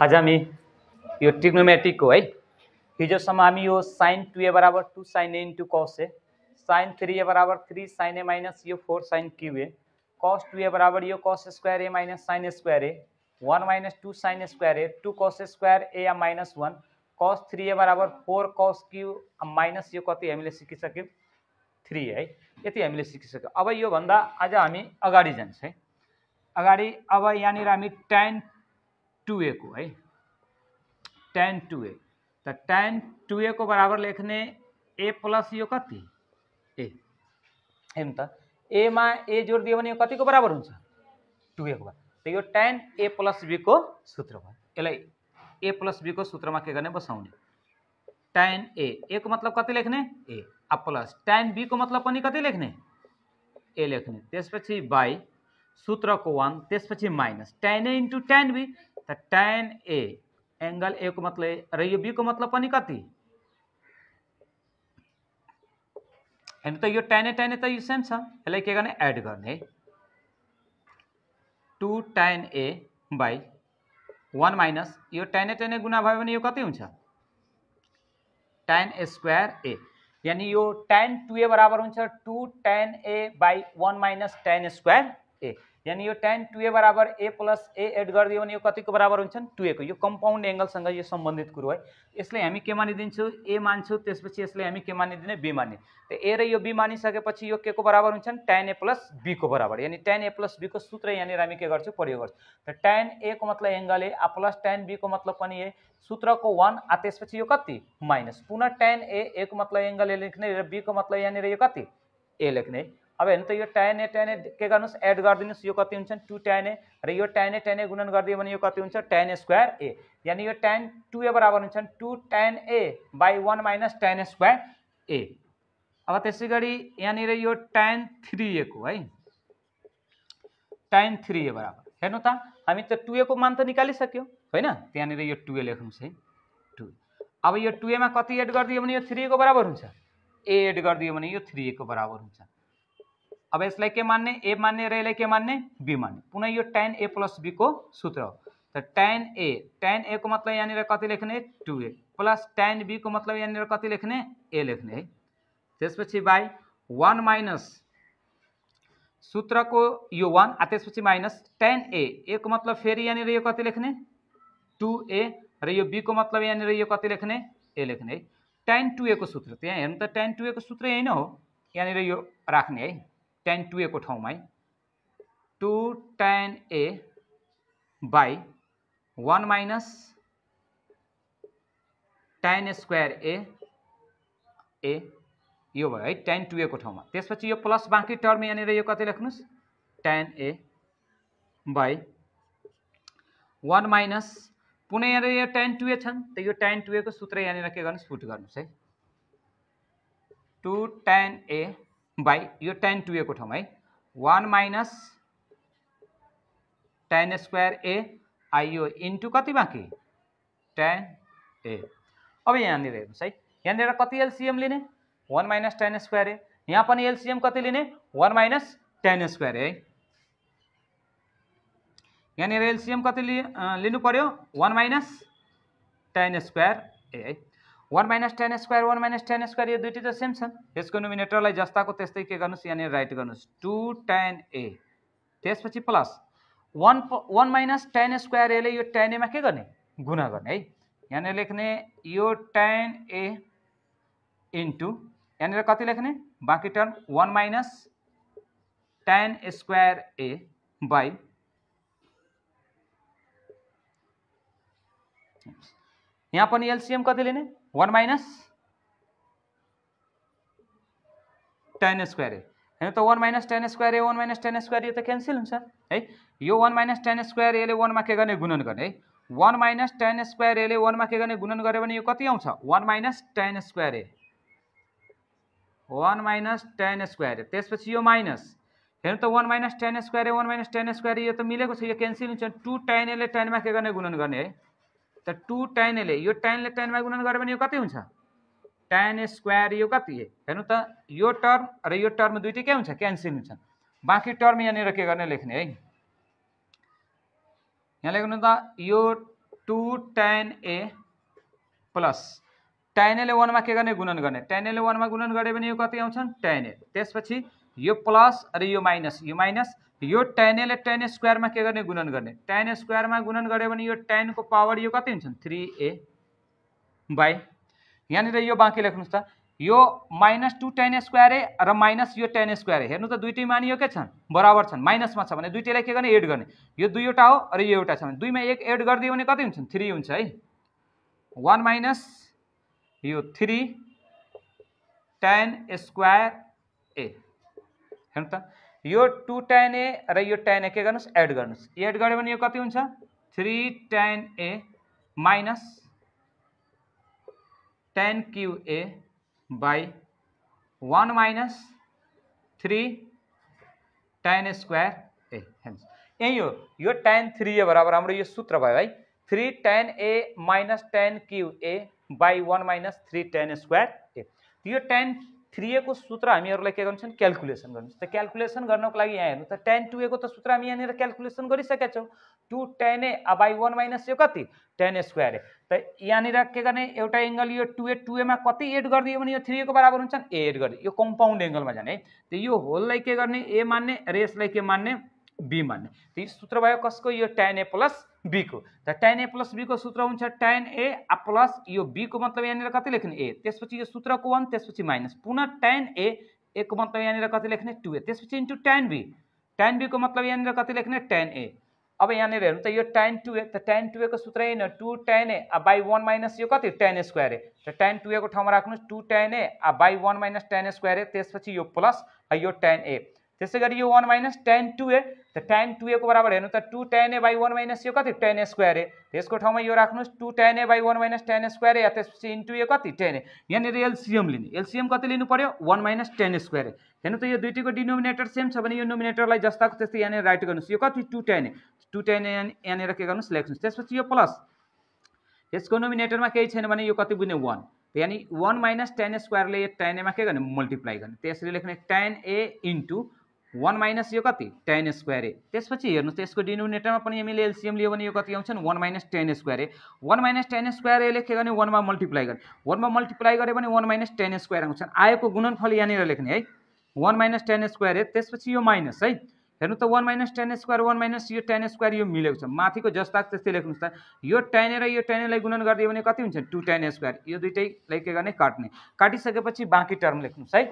हमी यो ट्रिग्नोमेट्रिक को हाई हिजोसम हम यो साइन टू ए बराबर टू साइन ए इंटू कस ए साइन थ्री ए बराबर थ्री साइन ए माइनस यो four sine cube A cos two A बराबर यो cos square A minus sine square A one minus two sine square A two cos square A या minus one cos three A बराबर four cos Q minus ये कति सिकी सक three high ये हमें सिकी सक अब यह भाग आज हम अगड़ी जान्छ अगड़ी अब यहाँ हम टेन टु को है टेन टु ए त टेन टु ए को बराबर लेख्ने ए प्लस यो कति ए हेर्नु त एमा ए जोड दियो भने यो कतिको बराबर हुन्छ टु एको बराबर त यो टेन ए प्लस बीको सूत्र भयो यसलाई ए प्लस बीको सूत्रमा के गर्ने बसाउने टेन ए ए को मतलब कति लेख्ने ए अब प्लस टेन बीको मतलब पनि कति लेख्ने ए लेख्ने त्यसपछि बाई सूत्रको वान त्यसपछि minus tan A into tan B tan A angle A को मतलब रही बी को मतलब पानी कति होइन तो टेन ए टेन ए तो सेम छ के एड करने two tan A by one minus ये टेन ए टेन ए गुना भने यो कति हुन्छ टेन ए स्क्वायर ए यानी यो टेन टू ए बराबर हो two tan A by one minus tan square A यानि यो टेन टुए ए बराबर ए प्लस ए एड गरिदियो भने यो कतिको बराबर हुन्छन् टु एको यो कम्पाउन्ड एङ्गलसँग यो सम्बन्धित कुरो है यसले हामी के मानिदिन्छौँ ए मान्छौँ त्यसपछि यसले हामी के मानिदिने बी मान्ने त ए र यो बी मानिसकेपछि यो के को बराबर हुन्छन् टेन ए प्लस बीको बराबर यानि टेन ए प्लस बीको सूत्र यहाँनिर हामी के गर्छौँ प्रयोग गर्छौँ त टेन एको मतलब एङ्गल ए आ प्लस टेन बीको मतलब पनि ए सूत्रको वान आ त्यसपछि यो कति माइनस पुनः टेन ए एको मतलब एङ्गल ए लेख्ने र बीको मतलब यहाँनिर यो कति ए लेख्ने अब हेर्नु त यो ट्याने ट्याने के गर्नुहोस् एड गरिदिनुहोस् यो कति हुन्छन् टु ए र यो ट्याने ट्याने गुणन गरिदियो भने यो कति हुन्छ ट्यान स्क्वायर ए यानि यो टेन टु ए बराबर हुन्छ two tan A by one minus tan square A अब त्यसै गरी यहाँनिर यो टेन थ्री एको है टेन थ्री ए बराबर हेर्नु त हामी त टु एको मान त निकालिसक्यौँ होइन त्यहाँनिर यो टु ए लेख्नुहोस् है टु अब यो टु एमा कति एड गरिदियो भने यो थ्री एको बराबर हुन्छ ए एड गरिदियो भने यो थ्री एको बराबर हुन्छ अब इसलिए के मान्य ए मान्य रेले के मान्य बी मान्य पुनः ये टेन ए प्लस बी को सूत्र हो तो टेन ए टेन ए को मतलब यानी कति लेखने two A plus tan B को मतलब यानी कति लेखने ए लेखने तेस पच्ची बाई वन माइनस सूत्र को यो वन आस तेस माइनस टेन ए ए को मतलब फिर यहाँ कति लेखने टू ए रो बी को मतलब यहाँ कति लेखने ए लेखने टेन टू ए को सूत्र तो यहाँ तो टेन टू ए को सूत्र यही ना हो यहाँ राख्ने हाई टेन टु ठाउँमा है two tan A by one minus tan square A A यो भयो है टेन टु एको ठाउँमा त्यसपछि यो प्लस बाँकी टर्म यहाँनिर यो कति लेख्नुहोस् tan A by one minus पुनः यहाँनिर यो टेन टु ए छन् त यो टेन टु एको सूत्र यहाँनिर के गर्नुहोस् फुट गर्नुहोस् है टु टेन ए बाई यो टेन टुएको ठाउँ है one minus tan square A आइयो इन्टु कति बाँकी टेन ए अब यहाँनिर हेर्नुहोस् है यहाँनिर कति एलसिएम लिने one minus tan square A यहाँ पनि एलसिएम कति लिने one minus tan square A है यहाँनिर एलसिएम कति लिनु पऱ्यो one minus tan square A है one minus tan square one minus tan square ये दुटी तो सेम छन् यसको नोमिनेटरलाई जस्ताको त्यस्तै के गर्नुहोस् राइट कर टू टेन ए त्यसपछि plus one one minus tan square A यो टेन एमा के गर्ने करने गर्ने है यहाँनिर लेख्ने यो टेन ए इन्टु यहाँ कति लेखने बाकी term one minus tan square A by यहाँ पर एलसीएम कति लेने one minus tan square A होइन त one minus tan square A one minus tan square यो त क्यान्सल हुन्छ है यो वान माइनस टेन स्क्वायर एले वानमा के गर्ने गुणन गर्ने है वान माइनस टेन स्क्वायर एले वानमा के गर्ने गुणन गर्यो भने यो कति आउँछ one minus tan square A one minus tan square A त्यसपछि यो माइनस हेर्नु त one minus tan square A one minus tan square यो त मिलेको छ यो क्यान्सल हुन्छ टु टेन एले टेनमा के गर्ने गुणन गर्ने है त टु टेनले यो टेनले टेनमा गुणन गऱ्यो भने यो कति हुन्छ टेन स्क्वायर यो कति हेर्नु त यो टर्म र यो टर्म दुइटै के हुन्छ क्यान्सिल हुन्छ बाँकी टर्म यहाँनिर के गर्ने लेख्ने है यहाँ लेख्नु त यो two tan A plus tan एले वानमा के गर्ने गुणन गर्ने टेन एले वानमा गुणन गऱ्यो भने यो कति आउँछन् टेन ए त्यसपछि यो प्लस अरे यो माइनस यो माइनस यो टेन एले टेन स्क्वायरमा के गर्ने गुणन गर्ने टेन स्क्वायरमा गुणन गऱ्यो भने यो टेनको पावर यो कति हुन्छ थ्री ए बाई यहाँनिर यो बाँकी लेख्नुहोस् त यो minus two tan square A र माइनस यो टेन स्क्वायर ए हेर्नु त दुइटै मान यो के छन् बराबर छन् माइनसमा छ भने दुइटैलाई के गर्ने एड गर्ने यो दुईवटा हो र यो एउटा छ भने दुईमा एक एड गरिदियो भने कति हुन्छन् थ्री हुन्छ है वान माइनस यो थ्री टेन स्क्वायर ए हेर्नु त यो टु टेन ए र यो टेन ए के गर्नुहोस् एड गर्नुहोस् एड गऱ्यो भने यो कति हुन्छ three tan A minus tan cube A by one minus three tan square A हेर्नुहोस् यही हो यो टेन थ्री ए बराबर हाम्रो यो सूत्र भयो है three tan A minus tan cube A by one minus three tan square A यो टेन थ्री सूत्र हामीहरूलाई के गर्नु क्यालकुलेसन गर्नु त क्यालकुलेसन गर्नको लागि यहाँ हेर्नु त टेन टु एको त सूत्र हामी यहाँनिर क्यालकुलेसन गरिसकेका छौँ two tan A by one minus यो कति टेन ए स्क्वायर ए त यहाँनिर के गर्ने एउटा एङ्गल यो टु ए टु एमा कति एड गरिदियो भने यो थ्री एको बराबर हुन्छ ए एड गरिदियो यो कम्पाउन्ड एङ्गलमा जाने है त यो होललाई के गर्ने ए मान्ने रेसलाई के मान्ने बी मान्ने त यो सूत्र भयो कसको यो टेन ए प्लस बी को टेन ए प्लस बी को सूत्र हो टेन ए आ प्लस बी को मतलब यहाँ कति लेखने ए ते सूत्र को वन ते पच्चीस माइनस पुनः टेन ए को मतलब यहाँ कति लेखने टू ए पच्चीस इंटू टेन बी टेन को मतलब यहाँ कति लेखने टेन ए अब यहाँ हे तो यह टेन टू ए त टेन ए को सूत्र है two tan A by one minus ये कति टेन ए स्क्वायर ए त टेन को ठाव में राख्नुहोस् टू टेन ए आ by one minus tan A square A त्यसपछि यो प्लस यो टेन ए जैसे अगर ये वन माइनस टेन टू है तो टेन टू ए को बराबर है तो two tan A by one minus ये कति टेन ए स्क्वायर ए ठाव में यह राख्नुहोस् two tan A by one minus tan square A into into A कति टेन ए यहाँनिर एलसीएम लिने एलसीएम कति लिनु पऱ्यो one minus tan square square हेन तो यह यो को डिनोमिनेटर सेम छोमिनेटर भने जस्ता को यहाँ राइट कर two tan A two tan A यहाँ के लिख्स ये प्लस इसको नोमिनेटर में कई छेन ये कति बुझे वन यानी वन माइनस टेन स्क्वायर ले टेन में के मल्टिप्लाई करने इसलिए लेखने tan A into one minus यो कति टेन स्क्वायर ए त्यसपछि हेर्नुहोस् त यसको डिनोमिनेटरमा पनि हामीले एलसिएम लियो भने यो कति आउँछ one minus tan square A one minus tan square एले के गर्ने वानमा मल्टिप्लाई गर्ने वानमा मल्टिप्लाई गरे भने वान माइनस टेन स्क्वायर आउँछन् आएको गुणनफल यहाँनिर लेख्ने है one minus tan square A त्यसपछि यो माइनस है हेर्नु त one minus tan square one minus यो टेन स्क्वायर यो मिलेको छ माथिको जस्ता त्यस्तै लेख्नुहोस् त यो टेन र यो टेनलाई गुणन गरिदियो भने कति हुन्छ टु टेन स्क्वायर यो दुइटैलाई के गर्ने काट्ने काटिसकेपछि बाँकी टर्म लेख्नुहोस् है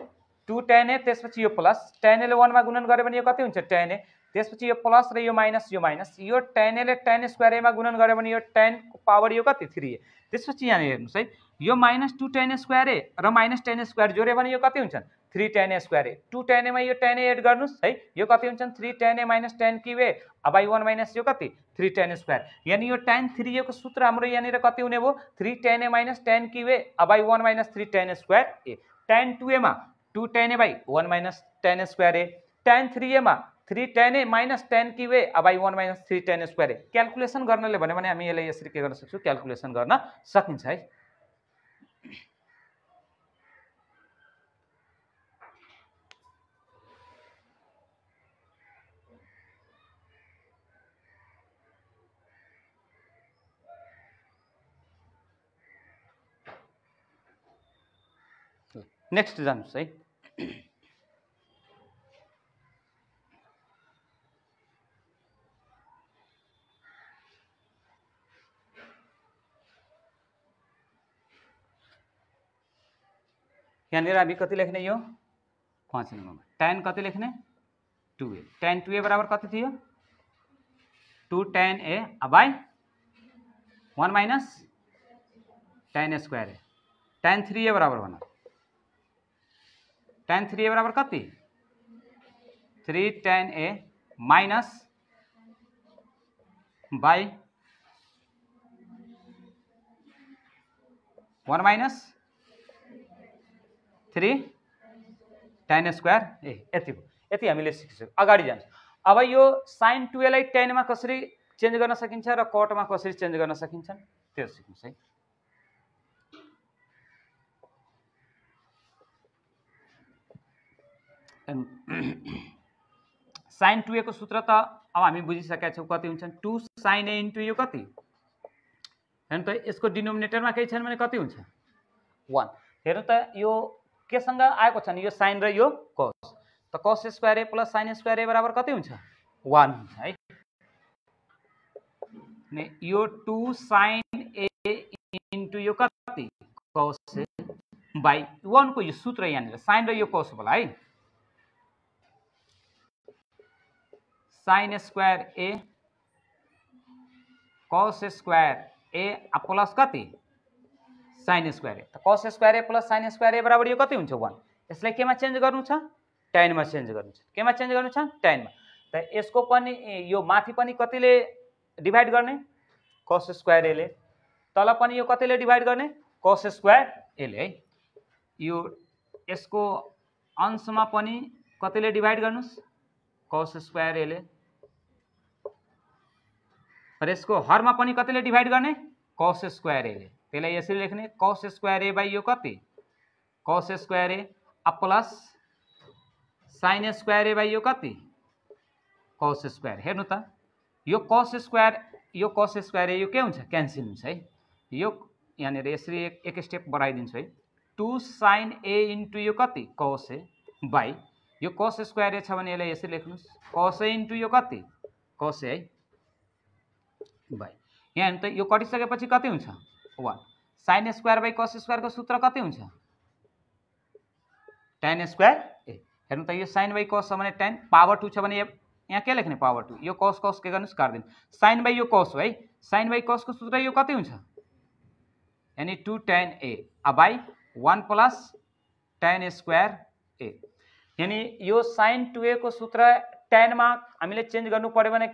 टु टेन ए त्यसपछि यो प्लस टेन एले वानमा गुणन गऱ्यो भने यो कति हुन्छ टेन ए त्यसपछि यो प्लस र यो माइनस यो माइनस यो टेन एले टेन स्क्वायर एमा गुणन गऱ्यो भने यो टेनको पावर यो कति थ्री ए त्यसपछि यहाँनिर हेर्नुहोस् है यो minus two tan square A र माइनस टेन स्क्वायर जोड्यो भने यो कति हुन्छन् three tan A square A two tan एमा यो टेन ए एड गर्नुहोस् है यो कति हुन्छन् three tan A minus tan cube A अब आई वान माइनस यो कति थ्री टेन स्क्वायर यानि यो टेन थ्री एको सूत्र हाम्रो यहाँनिर कति हुने भयो three tan A minus tan cube A अब by one minus three tan square A tan two एमा two tan A by one minus tan square A tan three एमा three tan A minus tan की वे अब by one minus three tan square A calculation गर्नले भन्यो भने हामी यसलाई यसरी के गर्न सक्छौँ क्यालकुलेसन गर्न सकिन्छ है नेक्स्ट जान यहाँ यहाँनिर हामी कति लेख्ने यो नंबर में टेन कति लेखने two A tan two A बराबर कति थी two tan A by one minus tan A square A tan three A बराबर वन टेन थ्री ए बराबर कति three tan A minus by one minus three tan square A ये ये हामीले सिकिसक्यौँ अगाडि जान्छौँ अब यो साइन टुएलाई टेनमा कसरी चेन्ज गर्न सकता रट में कसरी चेन्ज गर्न सकता त्यो सिक्नुहोस् है साइन टु को सूत्र त अब हामी बुझिसकेका छौँ कति हुन्छन् टु साइन ए इन्टु यो कति हेर्नु त यसको डिनोमिनेटरमा केही छैन भने कति हुन्छ वान हेर्नु त यो केसँग आएको छ नि यो साइन र यो कस त cos square A plus sine square A बराबर कति हुन्छ वान हुन्छ है ने यो टु साइन ए इन्टु यो कति कस बाई वानको यो सूत्र यहाँनिर साइन र यो कस होला है sign square A cos square A plus कति साइन स्क्वायर ए त cos square A plus sine square A बराबर यो कति हुन्छ वान यसलाई केमा चेन्ज गर्नु छ टेनमा चेन्ज गर्नु छ केमा चेन्ज गर्नु छ टेनमा त यसको पनि यो माथि पनि कतिले डिभाइड गर्ने कस स्क्वायर एले तल पनि यो कतिले डिभाइड गर्ने कस स्क्वायर एले है यो यसको अंशमा पनि कतिले डिभाइड गर्नुहोस् कस स्क्वायर एले र यसको हरमा पनि कतिले डिभाइड गर्ने कस स्क्वायर एले त्यसलाई यसरी लेख्ने कस स्क्वायर ए बाई यो कति cos square A plus sine square A by यो कति कस स्क्वायर हेर्नु त यो कस स्क्वायर यो कस स्क्वायर ए यो के हुन्छ क्यान्सल हुन्छ है यो यहाँनिर यसरी एक एक स्टेप बढाइदिन्छु है टु साइन ए इन्टु यो कति कस ए बाई यो कस स्क्वायर ए छ भने यसलाई यसरी लेख्नुहोस् कस ए इन्टु यो कति कस ए है भाइ यहाँ त यो कटिसकेपछि कति हुन्छ one sine square by cos स्क्वायरको सूत्र कति हुन्छ टेन स्क्वायर ए हेर्नु त यो साइन बाई कस छ भने टेन पावर टू छ भने यहाँ के लेख्ने पावर टू यो कस कस के गर्नुहोस् काटिदिनु साइन बाई यो कस हो है साइन बाई कसको सूत्र यो कति हुन्छ यानि टु टेन ए अब by one plus tan square A यानि यो साइन टु को सूत्र टेनमा हामीले चेन्ज गर्नु पऱ्यो भने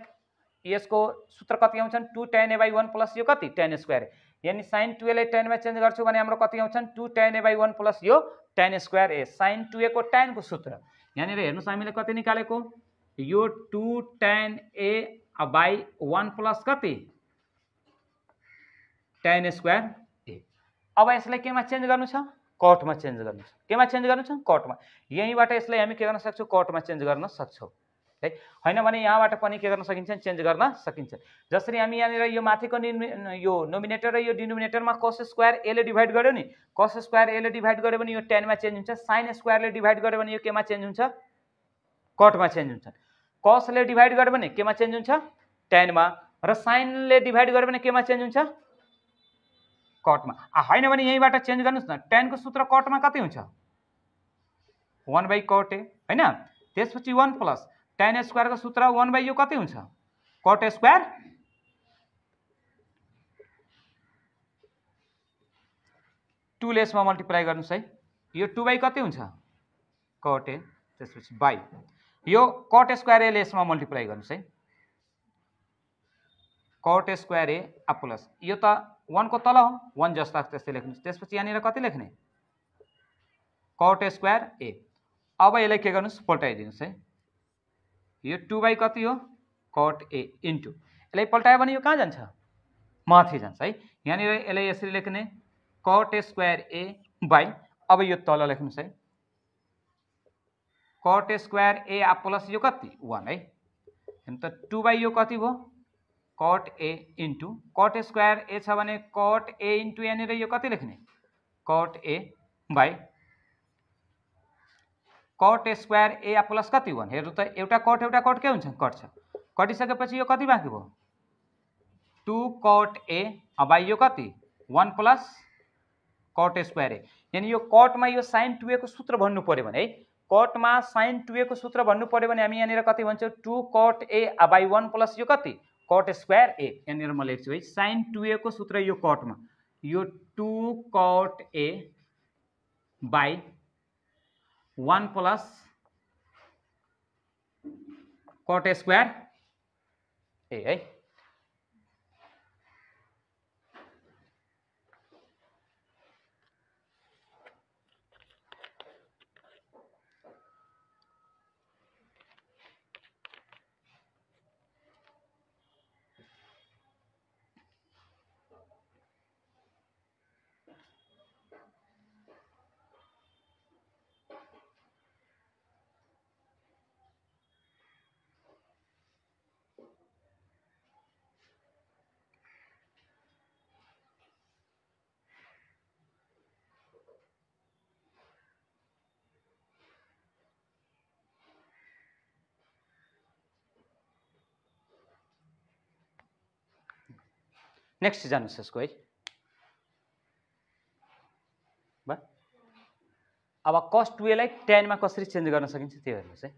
यसको सूत्र कति आउँछन् two tan A by one plus यो कति टेन स्क्वायर यानि साइन टुएलाई टेनमा चेन्ज गर्छु भने हाम्रो कति आउँछन् two tan A by one plus यो tan square A sine two एको टेनको सूत्र यहाँनिर हेर्नुहोस् हामीले कति निकालेको यो two tan A by one plus कति टेन स्क्वायर ए अब यसलाई केमा चेन्ज गर्नु छ कटमा चेन्ज गर्नु छ केमा चेन्ज गर्नु छ कटमा यहीँबाट यसलाई हामी के गर्न सक्छौँ कटमा चेन्ज गर्न सक्छौँ है होइन भने यहाँबाट पनि के गर्न सकिन्छ चेन्ज गर्न सकिन्छ जसरी हामी यहाँनिर यो माथिको यो नोमिनेटर र यो डिनोमिनेटरमा कस स्क्वायर एले डिभाइड गर्यो नि कस स्क्वायर एले डिभाइड गर्यो भने यो टेनमा चेन्ज हुन्छ साइन स्क्वायरले डिभाइड गर्यो भने यो केमा चेन्ज हुन्छ कटमा चेन्ज हुन्छ कसले डिभाइड गर्यो भने केमा चेन्ज हुन्छ टेनमा र साइनले डिभाइड गर्यो भने केमा चेन्ज हुन्छ कटमा होइन भने यहीँबाट चेन्ज गर्नुहोस् न टेनको सूत्र कटमा कति हुन्छ वान बाई कटे होइन त्यसपछि वान प्लस टेन स्क्वायरको सूत्र वान बाई यो कति हुन्छ कट स्क्वायर टु लेसमा मल्टिप्लाई गर्नुहोस् है यो टु बाई कति हुन्छ कट ए त्यसपछि बाई यो कट स्क्वायर ए लेसमा मल्टिप्लाई गर्नुहोस् है कट स्क्वायर ए आपुलस यो त वानको तल हो वान जस्ता त्यस्तै लेख्नुहोस् त्यसपछि यहाँनिर कति लेख्ने कट स्क्वायर ए अब यसलाई के गर्नुहोस् पल्टाइदिनुहोस् है यो टु बाई कति हो कट ए इन्टु यसलाई पल्टायो भने यो कहाँ जान्छ माथि जान्छ है यहाँनिर यसलाई यसरी लेख्ने cot A square A by अब यो तल लेख्नुहोस् है कट ए स्क्वायर ए आ प्लस यो कति वान है त टु बाई यो कति भयो cot A into cot A square A छ भने कट ए इन्टु यहाँनिर यो कति लेख्ने cot A by cot square A plus कति वान हेर्नु त एउटा कट एउटा कट के हुन्छ कट छ कटिसकेपछि यो कति बाँकी भयो टु कट ए अब यो कति one plus cot square A यानि यो कटमा यो साइन टु एको सूत्र भन्नु पऱ्यो भने है कटमा साइन टु एको सूत्र भन्नु पऱ्यो भने हामी यहाँनिर कति भन्छौँ two cot A by one plus यो कति कट स्क्वायर ए यहाँनिर म लेख्छु है साइन टु एको सूत्र यो कटमा यो two cot A by one plus cot square A हाई नेक्स्ट जानुहोस् यसको है अब कस टुएलाई टेनमा कसरी चेन्ज गर्न सकिन्छ त्यो हेर्नुहोस् है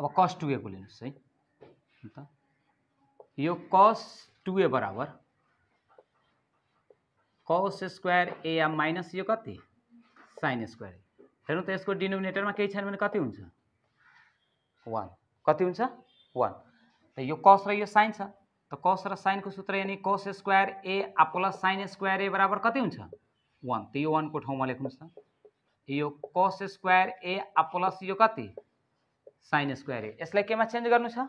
अब कस टु लिनुहोस् है अन्त यो कस टुवे बराबर कस स्क्वायर एएम माइनस यो कति साइन स्क्वायर हेर्नु त यसको डिनोमिनेटरमा केही छैन भने कति हुन्छ वान कति हुन्छ वान त यो कस र यो साइन छ त कस र साइनको सूत्र यानि cos square A plus sine square A बराबर कति हुन्छ वान त यो वानको ठाउँमा लेख्नुहोस् न यो कस स्क्वायर ए प्लस यो कति साइन स्क्वायर ए यसलाई केमा चेन्ज गर्नु छ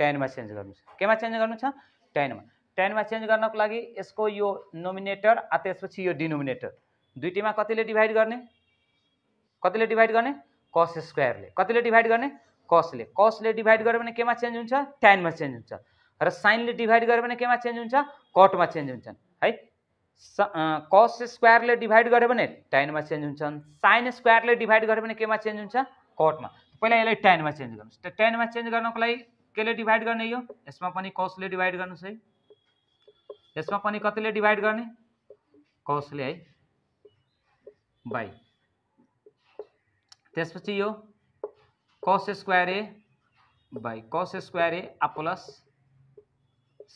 टेनमा चेन्ज गर्नु छ केमा चेन्ज गर्नु छ टेनमा टेनमा चेन्ज गर्नको लागि यसको यो नोमिनेटर आ त्यसपछि यो डिनोमिनेटर दुइटैमा कतिले डिभाइड गर्ने कतिले डिभाइड गर्ने कस स्क्वायरले कतिले डिभाइड गर्ने कसले कसले डिभाइड गर्यो भने केमा चेन्ज हुन्छ टेनमा चेन्ज हुन्छ र साइनले डिभाइड गर्यो भने केमा चेन्ज हुन्छ कटमा चेन्ज हुन्छन् है कस स्क्वायरले डिभाइड गर्यो भने टेनमा चेन्ज हुन्छन् साइन स्क्वायरले डिभाइड गर्यो भने केमा चेन्ज हुन्छ कटमा पहिला यसलाई टेनमा चेन्ज गर्नुहोस् टेनमा चेन्ज गर्नको लागि केले डिभाइड गर्ने यो यसमा पनि कसले डिभाइड गर्नुहोस् है इसमें पनि डिवाइड करने कसले है by cos square A by cos square A आ plus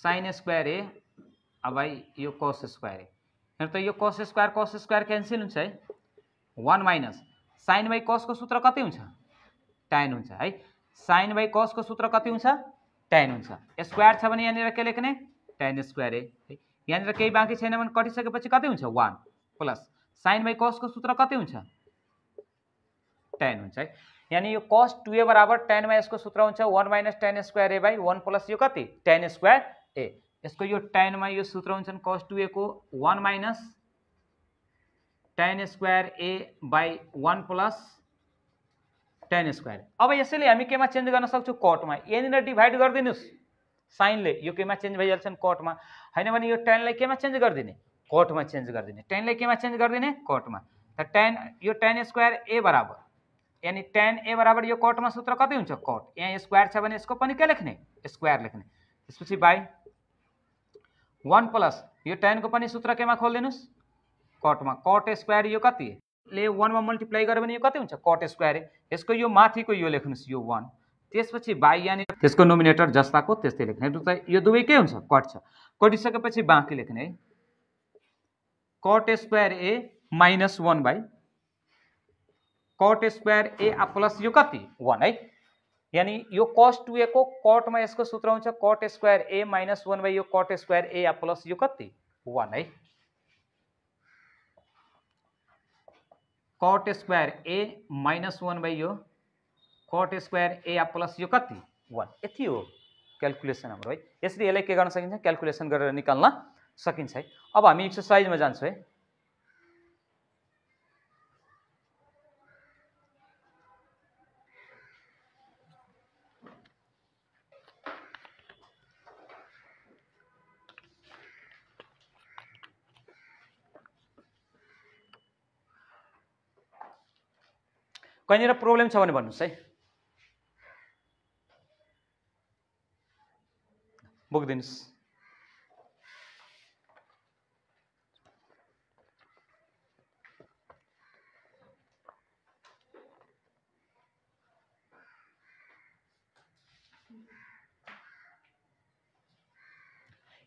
sine square A by ये कस स्क्वायर ए हेर्नु त cos square cos square cancel one minus sine by cos को सूत्र कति हो टेन हो साइन बाई को सूत्र कति हो टाइन हो स्क्वायर छ के टेन स्क्वायर ए है यहाँनिर केही बाँकी छैन भने कटिसकेपछि कति हुन्छ वान प्लस साइन बाई कसको सूत्र कति हुन्छ टेन हुन्छ है यानि यो कस टु ए बराबर टेनमा यसको सूत्र हुन्छ one minus tan square A by one plus यो कति टेन स्क्वायर ए यसको यो टेनमा यो सूत्र हुन्छ कस टु एको one minus tan square A by one plus tan square अब यसैले हामी केमा चेन्ज गर्न सक्छौँ कटमा यहाँनिर डिभाइड गरिदिनुहोस् साइनले यो केमा चेन्ज भइहाल्छन् कटमा होइन भने यो टेनलाई केमा चेन्ज गरिदिने कटमा चेन्ज गरिदिने टेनलाई केमा चेन्ज गरिदिने कटमा त टेन यो टेन स्क्वायर ए बराबर यानि टेन ए बराबर यो कटमा सूत्र कति हुन्छ कट यहाँ स्क्वायर छ भने यसको पनि के लेख्ने स्क्वायर लेख्ने त्यसपछि बाई वान प्लस यो टेनको पनि सूत्र केमा खोलिदिनुहोस् कटमा कट स्क्वायर यो कति ले वानमा मल्टिप्लाई गर्यो भने यो कति हुन्छ कट स्क्वायर यसको यो माथिको यो लेख्नुहोस् यो वान त्यसपछि बाई यहाँनिर त्यसको नोमिनेटर जस्ताको को यह दुबई दुवै के कट छ सके बाँकी लेख्ने cot square A minus one by cot square A plus यो कति वन हाई यानी यो कस को कट में इसको सूत्र होट cot square A minus one by cot square A plus यो कति वन हाई cot square A minus one by cot square A plus यो कति वान यति हो क्यालकुलेसन हाम्रो है यसरी यसलाई के गर्न सकिन्छ क्यालकुलेसन गरेर निकाल्न सकिन्छ है अब हामी एक्सर्साइजमा जान्छौँ है कहीँनिर प्रब्लम छ भने भन्नुहोस् है बोकिदिनुहोस्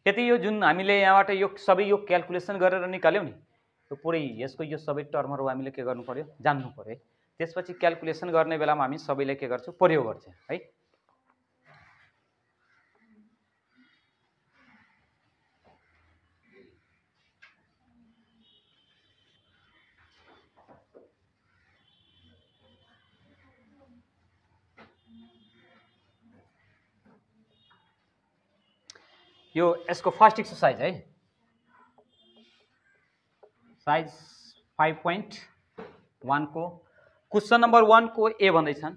यति यो जुन हामीले यहाँबाट यो सबै यो क्यालकुलेसन गरेर निकाल्यौँ नि यो पुरै यसको यो सबै टर्महरू हामीले के गर्नु पऱ्यो जान्नु पऱ्यो त्यसपछि क्यालकुलेसन गर्ने बेलामा हामी सबैले के गर्छौँ प्रयोग गर्छ है यो यसको फर्स्ट एक्सर्साइज है साइज फाइभ पोइन्ट वानको क्वेसन नम्बर वानको ए भन्दैछन्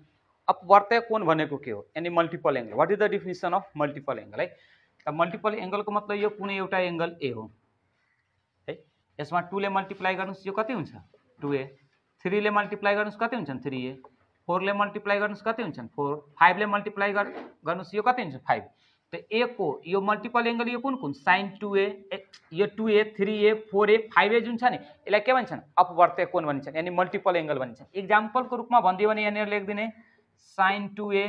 अब अपवर्तय कोण भनेको के हो यानि multiple angle what is the definition of multiple angle है त मल्टिपल एङ्गलको मतलब यो कुनै एउटा एङ्गल ए हो है यसमा टूले मल्टिप्लाई गर्नुहोस् यो कति हुन्छ टु ए थ्रीले मल्टिप्लाई गर्नुहोस् कति हुन्छन् थ्री ए फोरले मल्टिप्लाई गर्नुहोस् कति हुन्छन् फोर फाइभले मल्टिप्लाई गर्नुहोस् यो कति हुन्छ फाइभ तो ए को यो मल्टिपल एंगल ये कौन कौन साइन टू ए ये two A three A four A five A जो इस नि यसलाई के भन्छन् अपवर्ते कोण भाई यानि मल्टिपल एङ्गल भनिन्छन् इक्जाम्पलको रूपमा भनिदियो भने यहाँनिर sign two A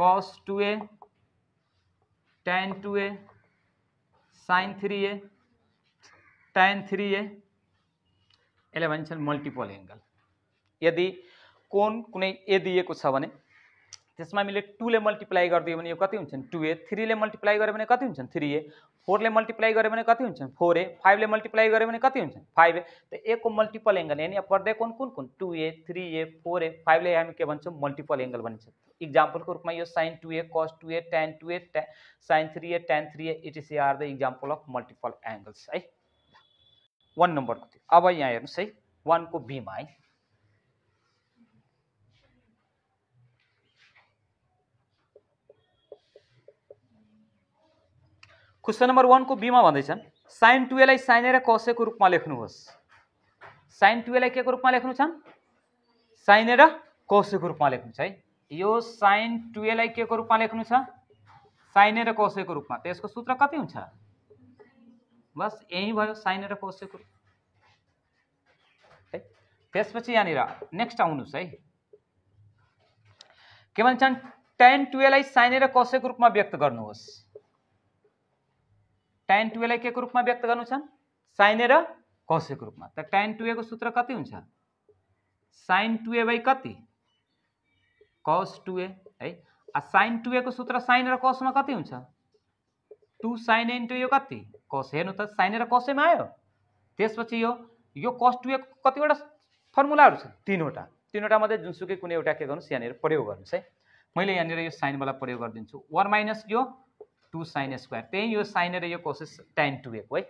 cos two A tan two A sine three A tan three A is भाई मल्टिपल एंगल यदि कोण कुनै ए दिएको छ भने हमें टू ले मल्टिप्लाई कर दिए मतलब यो कति हुन्छन् टु ए मल्टिप्लाई गए कति हो थ्री ए फोरले मल्टिप्लाई गए कोर कति फाइव फोर ए मल्टिप्लाई गए काइव कति तो फाइभ ए त मल्टिपल एंगल यानी अब पर्दै कुन कौन कुन ए थ्री ए फोर ए ले हम के एंगल मल्टिपल इक्जापल को रूप में यह sign two A cos two A tan two A sine three A tan three A it इटिसी are the example of multiple angles हाई वन नंबर को अब यहाँ हेर्नुहोस् वन को बीमा हाई क्वेसन नम्बर वानको बीमा भन्दैछन् साइन साइन र कसैको रूपमा लेख्नुहोस् साइन टुएलाई के को रूपमा लेख्नु छन् र कसैको रूपमा लेख्नु छ है यो साइन टुएलाई के को रूपमा लेख्नु छ र कसैको रूपमा त्यसको यसको सूत्र कति हुन्छ बस यही भयो साइन र कसैको है त्यसपछि यहाँनिर नेक्स्ट आउनुहोस् है के भन्छन् टेन साइन र कसैको रूपमा व्यक्त गर्नुहोस् टाइन टुवेलाई के को रूपमा व्यक्त गर्नु छन् साइन र कसेको रूपमा त टाइन टुएको सूत्र कति हुन्छ साइन टुए बाई कति कस टुए है साइन टुएको सूत्र साइन र कसमा कति हुन्छ टु साइन इन्टु यो कति कस हेर्नु त साइन र कसैमा आयो त्यसपछि यो यो कस टुएको कतिवटा फर्मुलाहरू छन् तिनवटा तिनवटा मध्ये जुनसुकै कुनै एउटा के गर्नुहोस् यहाँनिर प्रयोग गर्नुहोस् है मैले यहाँनिर यो साइनवाला प्रयोग गरिदिन्छु वान माइनस यो टु साइन स्क्वायर त्यही यो साइन र यो कोसेस टेन एक है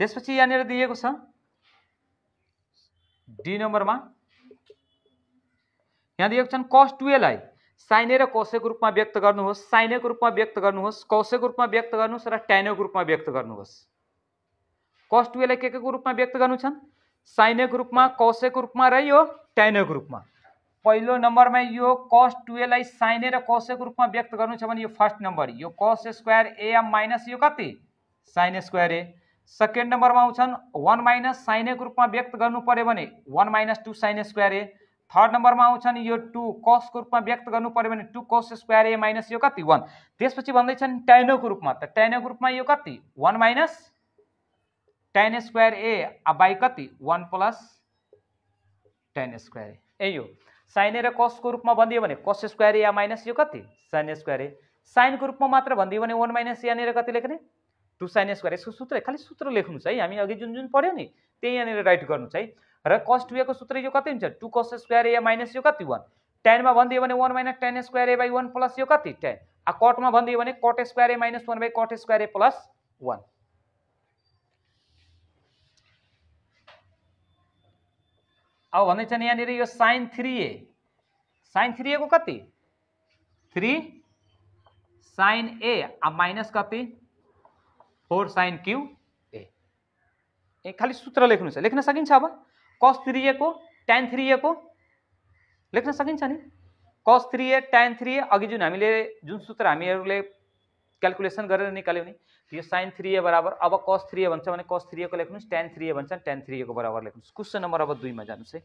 त्यसपछि यहाँनिर दिएको छ डी नम्बरमा यहाँ दिएको छन् कस टुएलाई साइने र कोसेको रूपमा व्यक्त गर्नुहोस् साइनेको रूपमा व्यक्त गर्नुहोस् कौसेको रूपमा व्यक्त गर्नुहोस् र ट्यानेको रूपमा व्यक्त गर्नुहोस् कस टुएलाई के के को रूपमा व्यक्त गर्नु छन् साइनेको रूपमा कौसेको रूपमा र यो टेनको रूपमा पहिलो नम्बरमा यो कस टुएलाई साइने र कसैको रूपमा व्यक्त गर्नु छ भने यो फर्स्ट नम्बर यो कस स्क्वायर एएम माइनस यो कति साइन स्क्वायर ए सेकेन्ड नम्बरमा आउँछन् वान माइनस साइनेको रूपमा व्यक्त गर्नु पऱ्यो भने one minus two sine square A third नम्बरमा आउँछन् यो टू कसको रूपमा व्यक्त गर्नु पऱ्यो भने two cos square A minus यो कति वान त्यसपछि भन्दैछन् टेनोको रूपमा त ट्यानोको रूपमा यो कति one minus tan square A by कति one plus tan square A यही हो साइन ए र कसको रूपमा भनिदियो भने कस स्क्वायर या माइनस यो कति साइन ए स्क्वायर ए साइनको रूपमा मात्र भनिदियो भने वान माइनस यहाँनिर कति लेख्ने टु साइन स्क्वायर यसको सूत्र खालि सूत्र लेख्नुहोस् है हामी अघि जुन जुन पढ्यौँ नि त्यही यहाँनिर राइट गर्नुहोस् है र कस टु एको सूत्र यो कति हुन्छ टु कस स्क्वायर ए माइनस यो कति वान टेनमा भनिदियो भने one minus tan square A by one plus यो कति टेन आ कटमा भनिदियो भने cot square A minus one by cot square A plus one अब भाई यहाँ sine three A sine three को कति थ्री साइन ए अब माइनस कति फोर साइन क्यू ए खाली सूत्र लेख् लेखन सकता अब कस थ्री को टेन थ्री को लेखन सकता नहीं cos three A tan three A अगि जो हमें जो सूत्र हमीर क्यालकुलेसन गरेर निकाल्यो भने साइन थ्री ए बराबर अब कस थ्री ए भाई कस थ्री ए को लेख्स टेन थ्री ए भाई टेन थ्री ए को बराबर लेख्स क्वेश्चन नंबर अब दुई में जानुहोस् हाई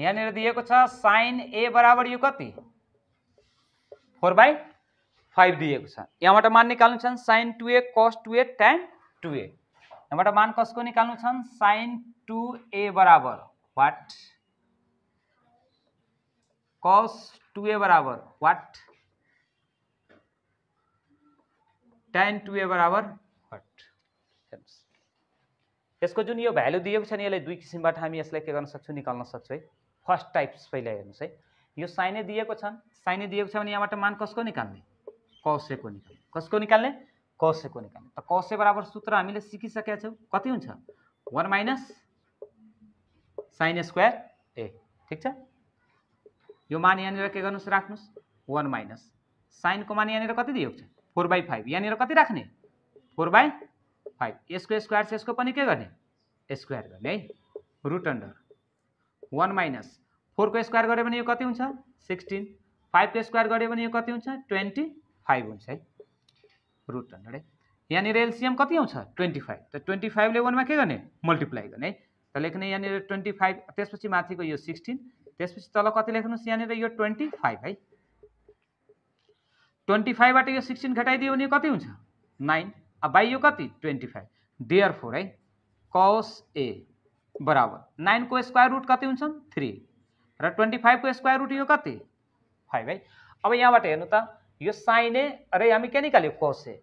यहाँनिर दिएको छ साइन ए बराबर यो कति फोर बाई फाइभ दिएको छ यहाँबाट मान निकाल्नु छन् sign two A cos two A time two A यहाँबाट मान कसको निकाल्नु छन् साइन टु ए बराबर वाट कस टु ए बराबर वाट टेन टु ए बराबर वाट यसको जुन यो भ्यालु दिएको छ नि यसलाई दुई किसिमबाट हामी यसलाई के गर्न सक्छौँ निकाल्न सक्छौँ है फर्स्ट टाइप्स पहिला हेर्नुहोस् है यो साइने दिएको छन् साइने दिएको छ भने यहाँबाट मान कसको निकाल्ने कौसेको निकाल्ने कसको निकाल्ने कौसेको निकाल्ने त कौसे बराबर सूत्र हामीले सिकिसकेका छौँ कति हुन्छ one minus sine square A ठिक छ यो मान यहाँनिर के गर्नुहोस् राख्नुहोस् वान माइनस साइनको मान यहाँनिर कति दिएको छ फोर बाई फाइभ यहाँनिर कति राख्ने फोर बाई फाइभ यसको स्क्वायर छ यसको पनि के गर्ने स्क्वायर गर्ने है रुट अन्डर वान माइनस फोरको स्क्वायर गऱ्यो भने यो कति हुन्छ सिक्सटिन फाइभको स्क्वायर गऱ्यो भने यो कति हुन्छ ट्वेन्टी फाइभ हुन्छ है रुट हन्ड्रेड है यहाँनिर एलसिएम कति आउँछ ट्वेन्टी फाइभ त ट्वेन्टी फाइभले वानमा के गर्ने मल्टिप्लाई गर्ने है त लेख्ने यहाँनिर ट्वेन्टी फाइभ त्यसपछि माथिको यो सिक्सटिन त्यसपछि तल कति लेख्नुहोस् यहाँनिर यो ट्वेन्टी फाइभ है ट्वेन्टी फाइभबाट यो सिक्सटिन घटाइदियो भने कति हुन्छ नाइन अब बाई यो कति ट्वेन्टी फाइभ डेयर फोर है कस ए बराबर नाइनको स्क्वायर रुट कति हुन्छन् थ्री र ट्वेन्टी फाइभको स्क्वायर रुट यो कति फाइभ है अब यहाँबाट हेर्नु त यो साइन ए अरे हामी के निकाल्यो कस ए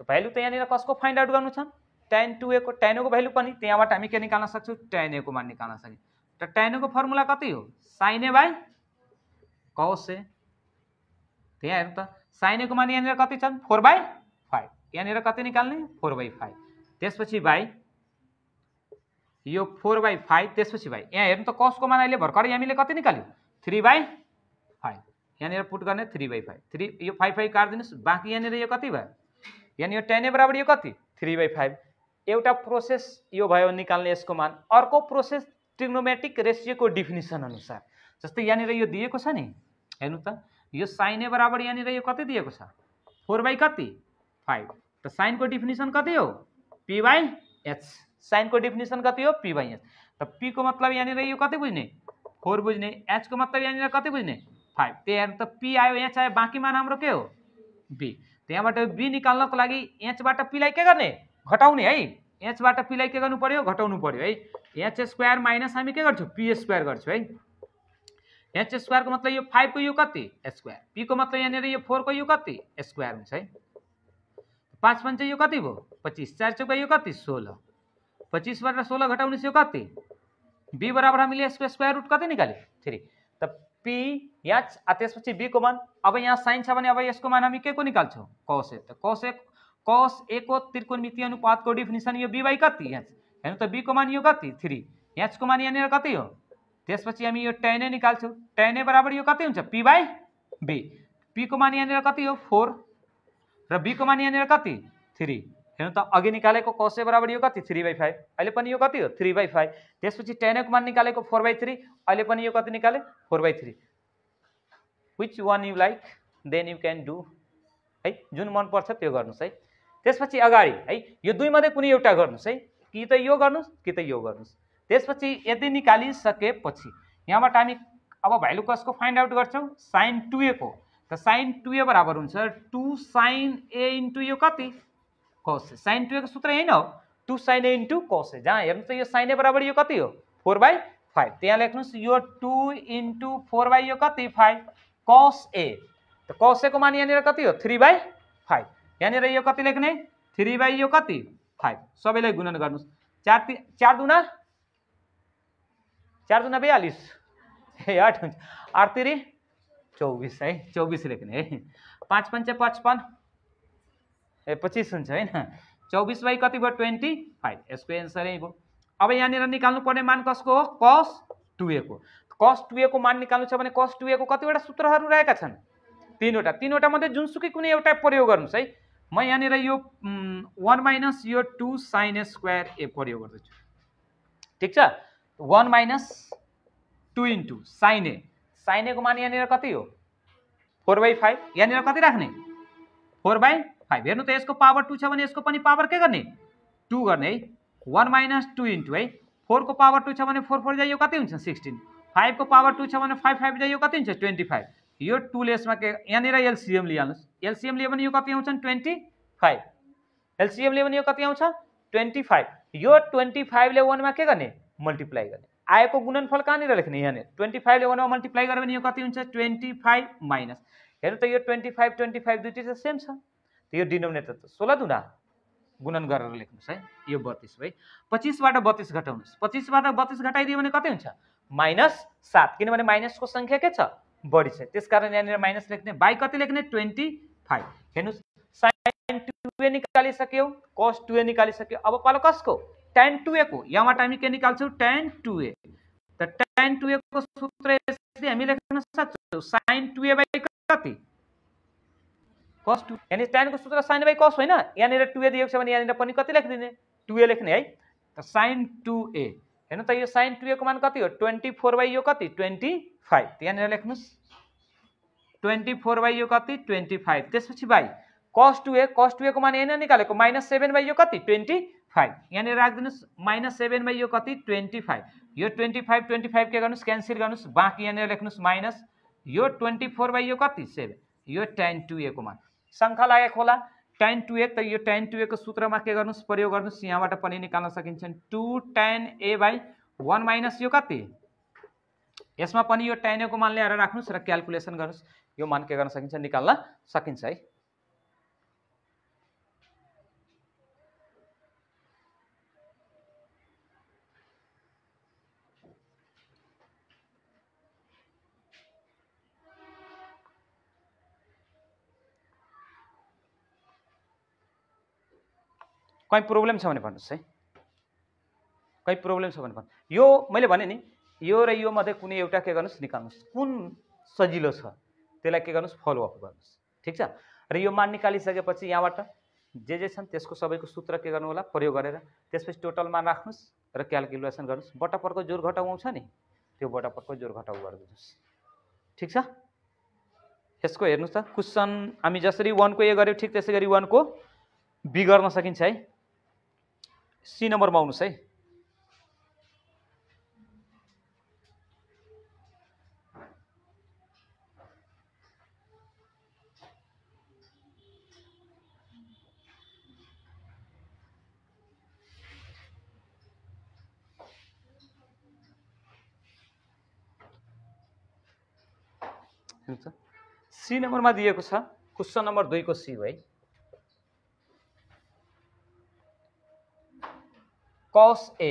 त भ्यालु त यहाँनिर कसको फाइन्ड आउट गर्नु छन् टेन टु एको टेन को भ्यालु पनि त्यहाँबाट हामी के निकाल्न सक्छौँ टेन एको मान निकाल्न सक्यौँ र टेन एको फर्मुला कति हो साइन ए बाई कस ए त्यहाँ हेर्नु त साइन एको मान यहाँनिर कति छन् फोर बाई फाइभ यहाँनिर कति निकाल्ने फोर बाई फाइभ त्यसपछि बाई यो फोर बाई ते पीछे भाई यहाँ तो कस को मान अभी भर्खर यहाँ कति निकाल्यो थ्री बाई फाइव यहाँ पुट करने three by five three five five काट दिन बाकी यहाँ ये कति भाई यहाँ टेन बराबर ये कति थ्री बाई फाइव एवं प्रोसेस ये भो नि इसको मान अर्क प्रोसेस ट्रिग्नोमेटिक को डिफिनेसन अनुसार जस्ते यहाँ यो दिखे हे नि हेर्नु साइने बराबर यहाँ यो कति दिएको फोर बाई कति तो साइन को डिफिनेसन कति हो पी बाई एच साइनको डेफिनेसन कति हो पी बाई एच र पीको मतलब यहाँनिर यो कति बुझ्ने फोर बुझ्ने एचको मतलब यहाँनिर कति बुझ्ने फाइभ त्यहाँ त पी आयो एच आयो बाँकी मान हाम्रो के हो बी त्यहाँबाट बी निकाल्नको लागि एचबाट पीलाई के गर्ने घटाउने है एचबाट पीलाई के गर्नु पऱ्यो घटाउनु पऱ्यो है एच स्क्वायर माइनस हामी के गर्छौँ पी स्क्वायर गर्छौँ है एच स्क्वायरको मतलब यो फाइभको यो कति स्क्वायर पीको मतलब यहाँनिर यो फोरको यो कति स्क्वायर हुन्छ है पाँच पञ्च यो कति भयो पच्चिस चार चौका यो कति सोह्र पच्चीस बार सोलह घटा उन्नीस इकहत्तर बी बराबर हम लिए स्क्वायर रूट कते निकाले थ्री तब पी या पच्चीस बी को मान अब यहाँ साइन छ अब मान हम के को छो कस ए त कस ए कस ए को अनुपात को डिफिनेशन ये बी बाई कति है तो बी को मान ये कति थ्री को मान यहाँ कति हो त्यसपछि तो हामी यो टेनै टेन ए बराबर ये कति हो पी बाई बी को मान यहाँ कति हो फोर री को मान यहाँ कति थ्री हेर्नु त अघि निकालेको कसै बराबर यो कति थ्री बाई फाइभ अहिले पनि यो कति हो थ्री बाई फाइभ त्यसपछि टेनको मान निकालेको फोर बाई थ्री अहिले पनि यो कति निकाले four by three which one you like then you can do है जुन मनपर्छ त्यो गर्नुहोस् है त्यसपछि अगाडि है यो दुई दुईमध्ये कुनै एउटा गर्नुहोस् है कि त यो गर्नुहोस् कि त यो गर्नुहोस् त्यसपछि यदि निकालिसकेपछि यहाँबाट हामी अब भ्यालु कसको फाइन्ड आउट गर्छौँ साइन टु एको त साइन टु ए बराबर हुन्छ टु साइन ए इन्टु यो कति कसे साइन टू को सूत्र है न टू साइन ए इंटू कसे जहाँ हेन तो यह साइन ए बराबर यह कति हो फोर बाई फाइव तो यहाँ लेख्स यो टू इंटू फोर बाई कति फाइव कस ए तो कसे को मान यहाँ कति हो थ्री बाई फाइव यहाँ यह कति लेखने थ्री बाई कति फाइव सब गुणन कर चार चार दुना चार दुना बयालीस आठ आठ तीरी चौबीस हाई चौबीस लेखने हाई पाँच पांच पचपन ए पच्चिस हुन्छ होइन चौबिस बाई कति भयो ट्वेन्टी फाइभ यसको एन्सर यही भयो अब यहाँनिर निकाल्नुपर्ने मान कसको हो कस टु एको कस टु एको मान निकाल्नु छ भने कस टु एको कतिवटा सूत्रहरू रहेका छन् तिनवटा तिनवटा मध्ये जुनसुकै कुनै एउटा प्रयोग गर्नुहोस् है म यहाँनिर यो वान माइनस यो टु साइन स्क्वायर ए प्रयोग गर्दैछु ठिक छ one minus two into sine A sine एको मान यहाँनिर कति हो फोर बाई फाइभ यहाँनिर कति राख्ने फोर बाई फाइभ हेर्नु त यसको पावर टू छ भने यसको पनि पावर के गर्ने टू गर्ने है वान माइनस टू इन्टु है फोरको पावर टू छ भने फोर फोर जायो कति हुन्छ सिक्सटिन फाइभको पावर टू छ भने फाइभ फाइभ जायो कति हुन्छ ट्वेन्टी फाइभ यो टूले यसमा के यहाँनिर एलसिएम लिइहाल्नुहोस् एलसिएम लियो भने यो कति आउँछ ट्वेन्टी फाइभ एलसिएम लियो भने यो कति आउँछ ट्वेन्टी फाइभ यो ट्वेन्टी फाइभले वानमा के गर्ने मल्टिप्लाई गर्ने आएको गुणनफल कहाँनिर लेख्ने यहाँनिर ट्वेन्टी फाइभले वानमा मल्टिप्लाई गर्यो भने यो कति हुन्छ ट्वेन्टी फाइभ माइनस हेर्नु त यो ट्वेन्टी फाइभ ट्वेन्टी फाइभ दुइटै त सेम छ यो डिनोमिनेटर त सोह्र दुना गुणन गरेर लेख्नुहोस् है यो बत्तिस भयो पच्चिसबाट बत्तिस घटाउनुहोस् पच्चिसबाट बत्तिस घटाइदियो भने कति हुन्छ माइनस सात किनभने माइनसको सङ्ख्या के छ बढी छ त्यस कारण यहाँनिर माइनस लेख्ने बाई कति लेख्ने ट्वेन्टी फाइभ हेर्नुहोस् साइन ए निकालिसक्यो कस ए निकालिसक्यो अब पालो कसको टेन एको यहाँबाट हामी के निकाल्छौँ टेन टुए त टेन एको सूत्र हामी लेख्न सक्छौँ साइन टुए बाई कति कस टू टाइन को सूत्र साइन बाई कस होना यहाँ टू ए दिएको यहाँ पर यहाँनिर पनि कति लेखिदिने ए लेखने हाई तो साइन टू ए हेन तो यह साइन ए को मान कति हो ट्वेंटी फोर बाई योग कति फाइव तो यहाँ लेख ट्वेंटी फोर बाई योग कति फाइव ते पीछे by cos two A cos ए को मान यहाँनिर निकालेको माइनस सेवेन बाई योग कति फाइव यहाँ राख दिन माइनस सेवेन बाई योग कति ट्वेंटी फाइव यो ट्वेंटी फाइव ट्वेंटी फाइव के गर्नुहोस् क्यान्सल गर्नुहोस् बाँकी यहाँनिर माइनस यो ट्वेंटी फोर बाई योग कति सेवेन यो टेन ए को मान शङ्खा लागेको खोला टेन टु ए त यो टेन टु एको सूत्रमा के गर्नुहोस् प्रयोग गर्नुहोस् यहाँबाट पनि निकाल्न सकिन्छ two tan A by one minus यो कति यसमा पनि यो टेन एको मान ल्याएर राख्नुहोस् र क्यालकुलेसन गर्नुहोस् यो मान के गर्न सकिन्छ निकाल्न सकिन्छ है कहीँ प्रब्लम छ भने भन्नुहोस् है कहीँ प्रब्लम छ भने भन्नु यो मैले भने नि यो र यो मध्ये कुनै एउटा के गर्नुहोस् निकाल्नुहोस् कुन सजिलो छ त्यसलाई के गर्नुहोस् फलोअप गर्नुहोस् ठिक छ र यो मान निकालिसकेपछि यहाँबाट जे जे छन् त्यसको सबैको सूत्र के गर्नु होला प्रयोग गरेर त्यसपछि टोटलमा राख्नुहोस् र क्यालकुलेसन गर्नुहोस् बटपरको जोर घटाउ आउँछ नि त्यो बटपरको जोर घटाउ गरिदिनुहोस् ठिक छ यसको हेर्नुहोस् त क्वेसन हामी जसरी वानको ए गऱ्यौँ ठिक त्यसै गरी वानको बी गर्न सकिन्छ है सी नंबर में आई सी नंबर में दिखे हाँ? क्वेश्चन नंबर दुई को C high cos A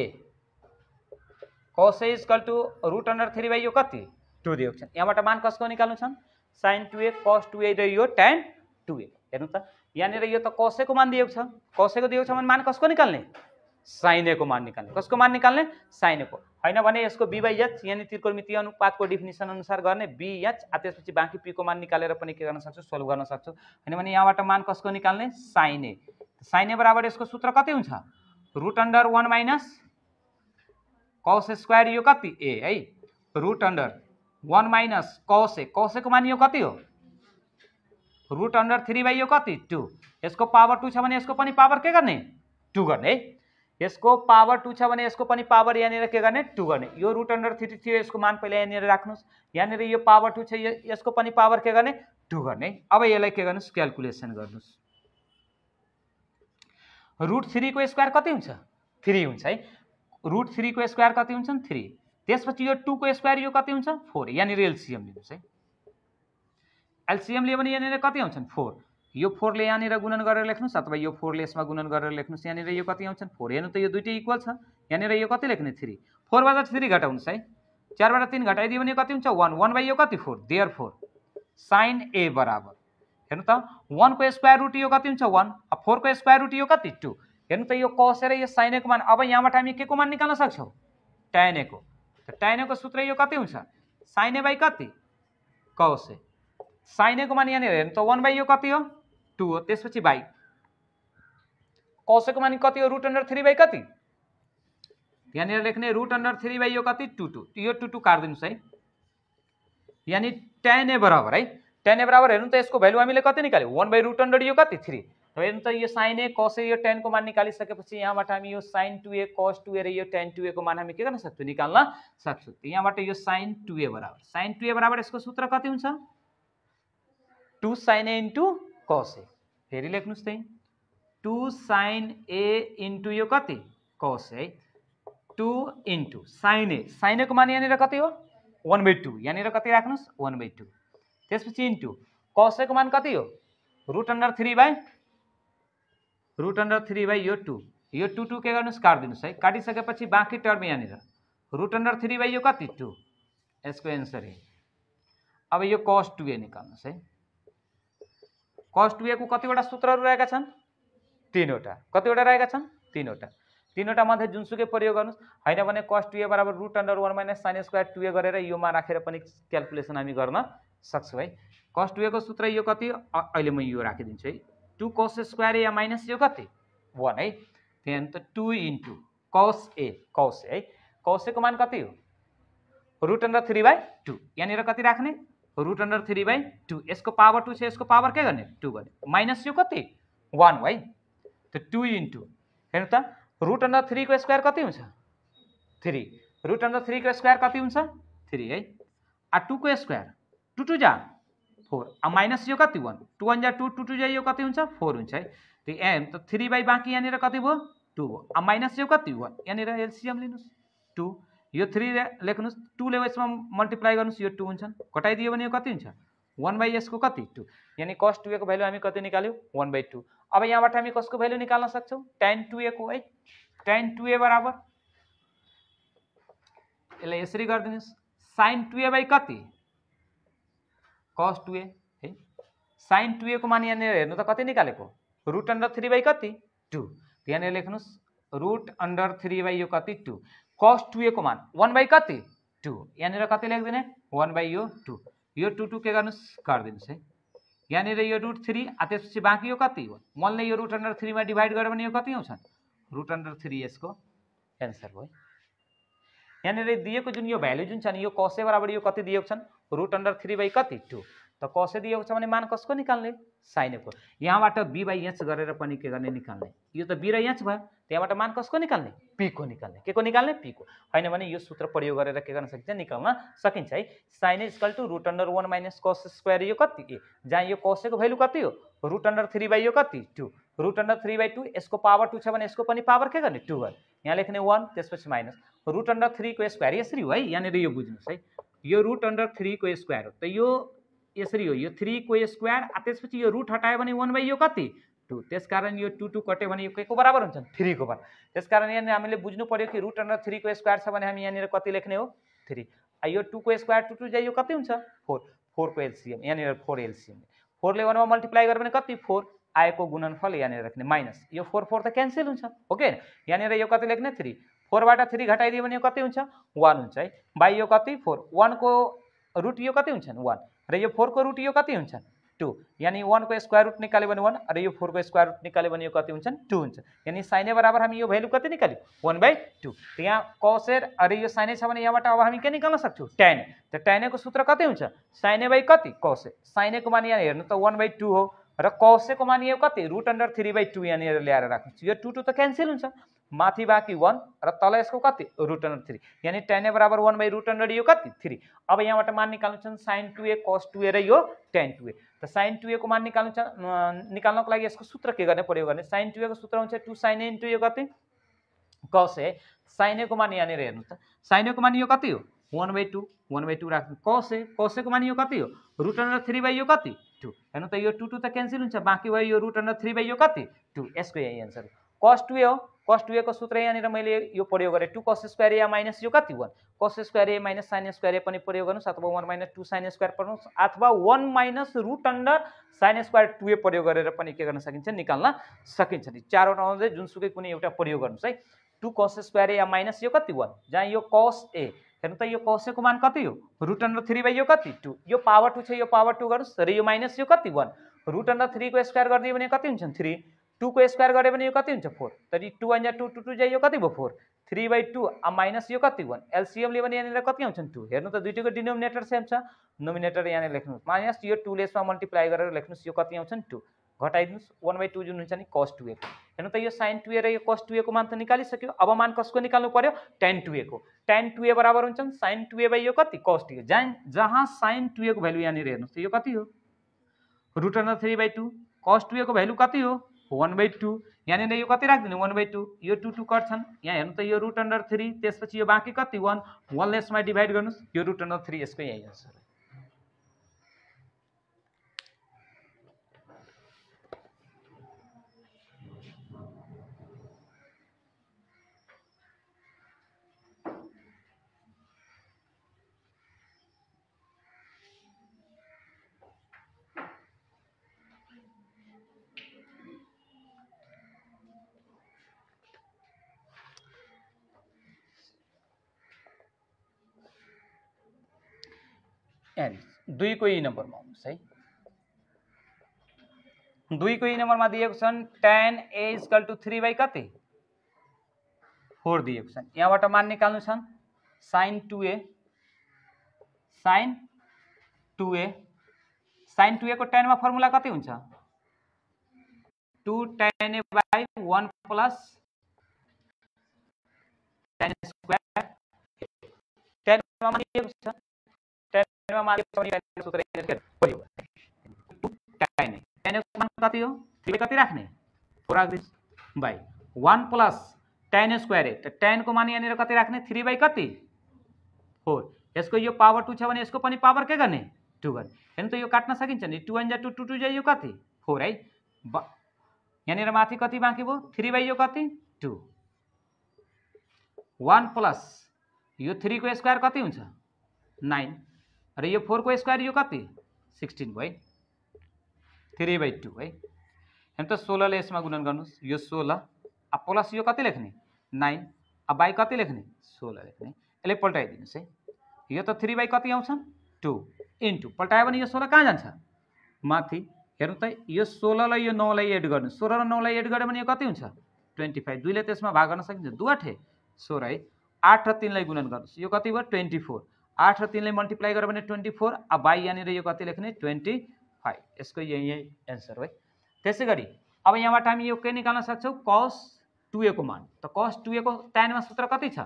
cos A equal to root under three by यो कति टु दिएको छ यहाँबाट मान कसको निकाल्नु छन् sign two A cos two ए र यो tan टु ए हेर्नु त यहाँनिर यो त कसैको मान दिएको छ कसैको दिएको छ भने मान कसको निकाल्ने को मान निकाल्ने कसको मान निकाल्ने को होइन भने यसको h यानि त्रिकोणमिति अनुपातको डेफिनेसन अनुसार गर्ने b h त्यसपछि बाँकी पीको मान निकालेर पनि के गर्न सक्छु सोल्भ गर्न सक्छु होइन भने यहाँबाट मान कसको निकाल्ने sin A बराबर यसको सूत्र कति हुन्छ root under one minus cos square यो कति ए है root under one minus cos A कौसेको मान यो कति हो रुट अन्डर थ्री बाई यो कति टू यसको पावर टू छ भने यसको पनि पावर के गर्ने टू गर्ने है यसको पावर टू छ भने यसको पनि पावर यहाँनिर के गर्ने टू गर्ने यो रुट अन्डर थ्री थियो यसको मान पहिला यहाँनिर राख्नुहोस् यहाँनिर यो पावर टू छ यसको पनि पावर के गर्ने टू गर्ने अब यसलाई के गर्नुहोस् क्यालकुलेसन गर्नुहोस् रुट थ्रीको स्क्वायर कति हुन्छ थ्री हुन्छ है रुट थ्रीको स्क्वायर कति हुन्छन् थ्री त्यसपछि यो टूको स्क्वायर यो कति हुन्छ फोर यहाँनिर एलसिएम लिनुहोस् है एलसिएम लियो भने यहाँनिर कति आउँछन् फोर यो फोरले यहाँनिर गुणन गरेर लेख्नुहोस् अथवा यो फोरले यसमा गुणन गरेर लेख्नुहोस् यहाँनिर यो कति आउँछन् फोर हेर्नु त यो दुइटै इक्वल छ यहाँनिर यो कति लेख्ने थ्री फोरबाट थ्री घटाउनुहोस् है चारबाट तिन घटाइदियो भने कति हुन्छ वान वान बाई यो कति four there four sine A बराबर हेर्नु त को स्क्वायर रुट ये कति हुन्छ वान फोर को स्क्वायर रुट ये कति टू हेन त यो कसेर साइन को मान अब यहाँ हम के को मान निकाल्न सक्छौँ ट्यान को त तो ट्यान सूत्र ये कति हो साइन ए बाई कति कौसे साइन को मान यहाँ हेर्नु तो वन बाई कति हो टू हो त्यसपछि बाई को मान कति हो रुट थ्री बाई कति यहाँ लेखने रुट अंडर थ्री बाई कू कति टू यो टु टू काट दिन यानि टेन ए बराबर हाई टेन ए बराबर हेन तो इसको भैल्यू हमें हामीले कति वन बाई रूट अंडर यो कति थ्री तो हेन तो साइन ए कस ए टेन को मान निकाली सके यहाँ हम yo sign two A cos two ए र टेन टू ए को मान हम के गर्न निकालना निकाल्न तो यहाँ यहाँ यह साइन टू ए बराबर साइन टू ए बराबर इसको सूत्र कति हो टू साइन ए इंटू कस ए फिर लेख्नुहोस् टू साइन ए इंटू यो कति cos A two into sine A sine A को मान यहाँ कति हो वन बाई टू यहाँ कति राख्स वन बाई टू त्यसपछि इन्टु कसैको मान कति हो root under three by root under three by यो टू यो टू टू के गर्नुहोस् काटिदिनुहोस् है काटिसकेपछि बाँकी टर्म यहाँनिर रुट अन्डर थ्री बाई यो कति टू यसको एन्सर है अब यो कस टु ए निकाल्नुहोस् है कस टु एको कतिवटा सूत्रहरू रहेका छन् तिनवटा कतिवटा रहेका छन् तिनवटा तिनवटा मध्ये जुनसुकै प्रयोग गर्नुहोस् होइन भने कस टु ए बराबर root under one minus sine square two A गरेर योमा राखेर पनि क्यालकुलेसन हामी गर्न सक्छु है कस टुएको सूत्र यो कति अहिले म यो राखिदिन्छु है टु कस स्क्वायर ए माइनस यो कति वान है त्यहाँदेखि त टु इन्टु कस ए ए है कौसेको मान कति हो root under three by two यहाँनिर कति राख्ने root under three by two यसको पावर टू छ यसको पावर के गर्ने टू गर्ने माइनस यो कति वान है त टु इन्टु हेर्नु त रुट अन्डर थ्रीको स्क्वायर कति हुन्छ थ्री रुट अन्डर थ्रीको स्क्वायर कति हुन्छ थ्री है आ टुको स्क्वायर टु टू जा फोर अब माइनस यो कति वान टु वान जा टू टू टू जा यो कति हुन्छ फोर हुन्छ है त्यो एम त थ्री बाई बाँकी यहाँनिर कति भयो टू भयो अब माइनस यो कति वान यहाँनिर एलसिएम लिनुहोस् टू यो थ्री लेख्नुहोस् टूले यसमा मल्टिप्लाई गर्नुहोस् यो टू हुन्छन् घटाइदियो भने यो कति हुन्छ वान बाई यसको कति टू यानि कस टुएको एको भ्यालु हामी कति निकाल्यौँ वान बाई टू अब यहाँबाट हामी कसको भ्यालु निकाल्न सक्छौँ टेन टुएको एको है टेन टु ए बराबर यसलाई यसरी गरिदिनुहोस् साइन टुए ए बाई कति cos two A sine two A को मान यहाँ हेन तो कति निले रुट अंडर थ्री बाई कति टू यहाँ लेख्नुहोस् रुट अंडर थ्री बाई यो कति टू कस टू ए को मान वन बाई कति टू यहाँ कति लेखिदिने वन बाई यो टू यो टू टू के कर दिन हाई यहाँ यो रुट थ्री त्यसपछि बाँकी यो कति हो वानले यो रुट अंडर थ्री में गर्यो गए कति आँच रुट अंडर थ्री इसको एंसर भाई यहाँनिर दिएको जुन यो भ्याल्यु जुन छ नि यो कसै बराबर यो कति दिएको छन् रुट अन्डर थ्री बाई कति टू त कसै दिएको छ भने मान कसको निकाल्ने साइनको यहाँबाट बी बाई एच गरेर पनि के गर्ने निकाल्ने यो त बी र एच भयो त्यहाँबाट मान कसको निकाल्ने पीको निकाल्ने के को निकाल्ने पीको होइन भने यो सूत्र प्रयोग गरेर के गर्न सकिन्छ निकाल्न सकिन्छ है साइन कल to root under one minus cos square यो कति ए जहाँ यो कसैको भेल्यु कति हो रुट अन्डर थ्री बाई यो कति two root under three by two यसको पावर टू छ भने यसको पनि पावर के गर्ने टु गर्ने यहाँ लेख्ने वान त्यसपछि माइनस रुट अन्डर थ्रीको स्क्वायर यसरी हो है यहाँनिर यो बुझ्नुहोस् है यो रुट अन्डर थ्रीको स्क्वायर हो त यो यसरी हो यो को स्क्वायर त्यसपछि यो रुट हटायो भने वान बाई यो कति टू त्यस कारण यो टू टू कट्यो भने यो के को बराबर हुन्छ थ्रीको बराबर कारण यहाँनिर हामीले बुझ्नु पऱ्यो कि रुट अन्डर थ्रीको स्क्वायर छ भने हामी यहाँनिर कति लेख्ने हो थ्री यो टूको स्क्वायर टू टू जाइयो कति हुन्छ फोर फोरको एलसिएम यहाँनिर फोर एलसिएम फोरले वानमा मल्टिप्लाई गर्यो भने कति फोर आएको गुणनफल यहाँनिर लेख्ने माइनस यो फोर फोर त क्यान्सल हुन्छ ओके यहाँनिर यो कति लेख्ने थ्री फोरबाट थ्री घटाइदियो भने यो कति हुन्छ वान हुन्छ है बाई यो कति फोर वानको रुट यो कति हुन्छ वान अरे फोर को रुट ये कति हो टू वन को स्क्वायर रुट निकाले वन वान अरे यो को स्क्वायर रुट निकाले कति हो टू हो यानी साइने बराबर हम यह भैल्यू कति निकाल्यौँ वन बाई टू तो यहाँ कसेर अरे ये साइने यहाँ भने अब हम के निकाल्न सक्छौँ टेन त को सूत्र कति हो साइने बाई कति कसे साइने को मानिए हेन तो वन बाई टू हो र कसेको मान कति root under three by two यहाँ लिया टू टू तो कैंसिल हो माथि बाँकी वान र तल यसको कति रुट अन्डर थ्री यानि टेन ए बराबर वान बाई रुट अन्डर यो कति थ्री अब यहाँबाट मान निकाल्नु छ sign two A cos two ए र यो टेन टु ए त साइन टु ए को मान निकाल्नु छ निकाल्नको लागि यसको सूत्र के गर्ने प्रयोग गर्ने साइन टु ए को सूत्र हुन्छ टु साइन ए इन्टु यो कति कस ए साइन ए को मान यहाँनिर हेर्नु त साइन ए को मान यो कति हो one by two one by two राख्नु कस ए कस मान यो कति हो रुट अन्डर थ्री बाई यो कति टू हेर्नु त यो टू टू त क्यान्सल हुन्छ बाँकी भयो यो रुट अन्डर थ्री बाई यो कति टू यसको यही एन्सर हो कस टु हो कस टु सूत्र यहाँनिर मैले यो प्रयोग गरेँ टु कस स्क्वायर ए माइनस यो कति one cos square A minus sine square A पनि प्रयोग गर्नुहोस् अथवा one minus two sine square पढ्नुहोस् अथवा one minus root under sine square two A प्रयोग गरेर पनि के गर्न सकिन्छ निकाल्न सकिन्छ नि चारवटा आउँदै जुनसुकै कुनै एउटा प्रयोग गर्नुहोस् है टु कस स्क्वायर ए माइनस यो कति वान जहाँ यो कस ए हेर्नु त यो कसेको मान कति हो रुट अन्डर थ्री बाई यो कति टू यो पावर टू छ यो पावर टू गर्नुहोस् र यो माइनस यो कति वान रुट अन्डर थ्रीको स्क्वायर गरिदियो भने कति हुन्छ थ्री टूको स्क्वायर गऱ्यो भने यो कति हुन्छ फोर तर टू वान या टू टू टू जा यो कति भयो four three by two minus यो कति वान एलसिएमले भने यहाँनिर कति आउँछन् टू हेर्नु त दुइटैको डिनोमिनेटर सेम छ नोमिनेटर यहाँनिर लेख्नुहोस् माइनस यो टूले यसमा मल्टिप्लाई गरेर लेख्नुहोस् यो कति आउँछन् टू घटाइदिनुहोस् वान बाई टू जुन हुन्छ नि कस टु एको हेर्नु त यो साइन टु ए र यो कस टु एको मान त निकालिसक्यो अब मान कसको निकाल्नु पऱ्यो टेन टु एको टेन टु ए बराबर हुन्छन् साइन टु ए बाई यो कति कस टु जहाँ जहाँ साइन टु एको भ्यालु यहाँनिर हेर्नुहोस् यो कति हो root under three by two cos two एको भ्यालु कति हो वान बाई टू यहाँनिर यो कति राखिदिने वान बाई टू यो टू टू कट्छन् यहाँ हेर्नु त यो रुट अन्डर थ्री त्यसपछि यो बाँकी कति वान वान लेसमा डिभाइड गर्नुहोस् यो रुट अन्डर थ्री यसको यहीँ आन्सर एन એરિસ દુઈ કોઈ નંબરમાં આવવાનું સહી दुई को यही नंबर में दिए tan A equal to three by कति फोर दिया यहाँ बट मान निल sine two A sine two A sine two A को टेन में फर्मुला कति हो two tan A by one plus tan square tan में मान plus tan square A tan को मान यहाँनिर कति राख्ने थ्री बाई कति फोर यसको यो पावर टू छ भने यसको पनि पावर के गर्ने 2 गर्ने हेर्नु त यो काट्न सकिन्छ नि 2 1 जा 2 टू 2 जा यो कति फोर है यहाँनिर माथि कति बाँकी भयो थ्री बाई यो कति 2 वान प्लस यो थ्रीको स्क्वायर कति हुन्छ नाइन र यो फोरको स्क्वायर यो कति सिक्सटिन भयो है थ्री बाई टू है हेर्नु त सोह्रले यसमा गुणन गर्नुहोस् यो सोह्र अब प्लस यो कति लेख्ने नाइन अब बाई कति लेख्ने सोह्र लेख्ने यसले पल्टाइदिनुहोस् है यो त थ्री बाई कति आउँछ टू इन्टु पल्टायो भने यो सोह्र कहाँ जान्छ माथि हेर्नु त यो सोह्रलाई यो नौलाई एड गर्नु सोह्र र नौलाई एड गऱ्यो भने यो कति हुन्छ ट्वेन्टी फाइभ दुईले त्यसमा भाग गर्न सकिन्छ दुई ठे सोह्र है आठ र तिनलाई गुणन गर्नुहोस् यो कति भयो ट्वेन्टी फोर आठ र तिनले मल्टिप्लाई गर्यो भने ट्वेन्टी फोर अब बाई यहाँनिर यो कति लेख्ने ट्वेन्टी फाइभ यसको यही यही एन्सर है त्यसै गरी अब यहाँबाट हामी यो के निकाल्न सक्छौँ कस टु एको मान त कस टु एको सूत्र कति छ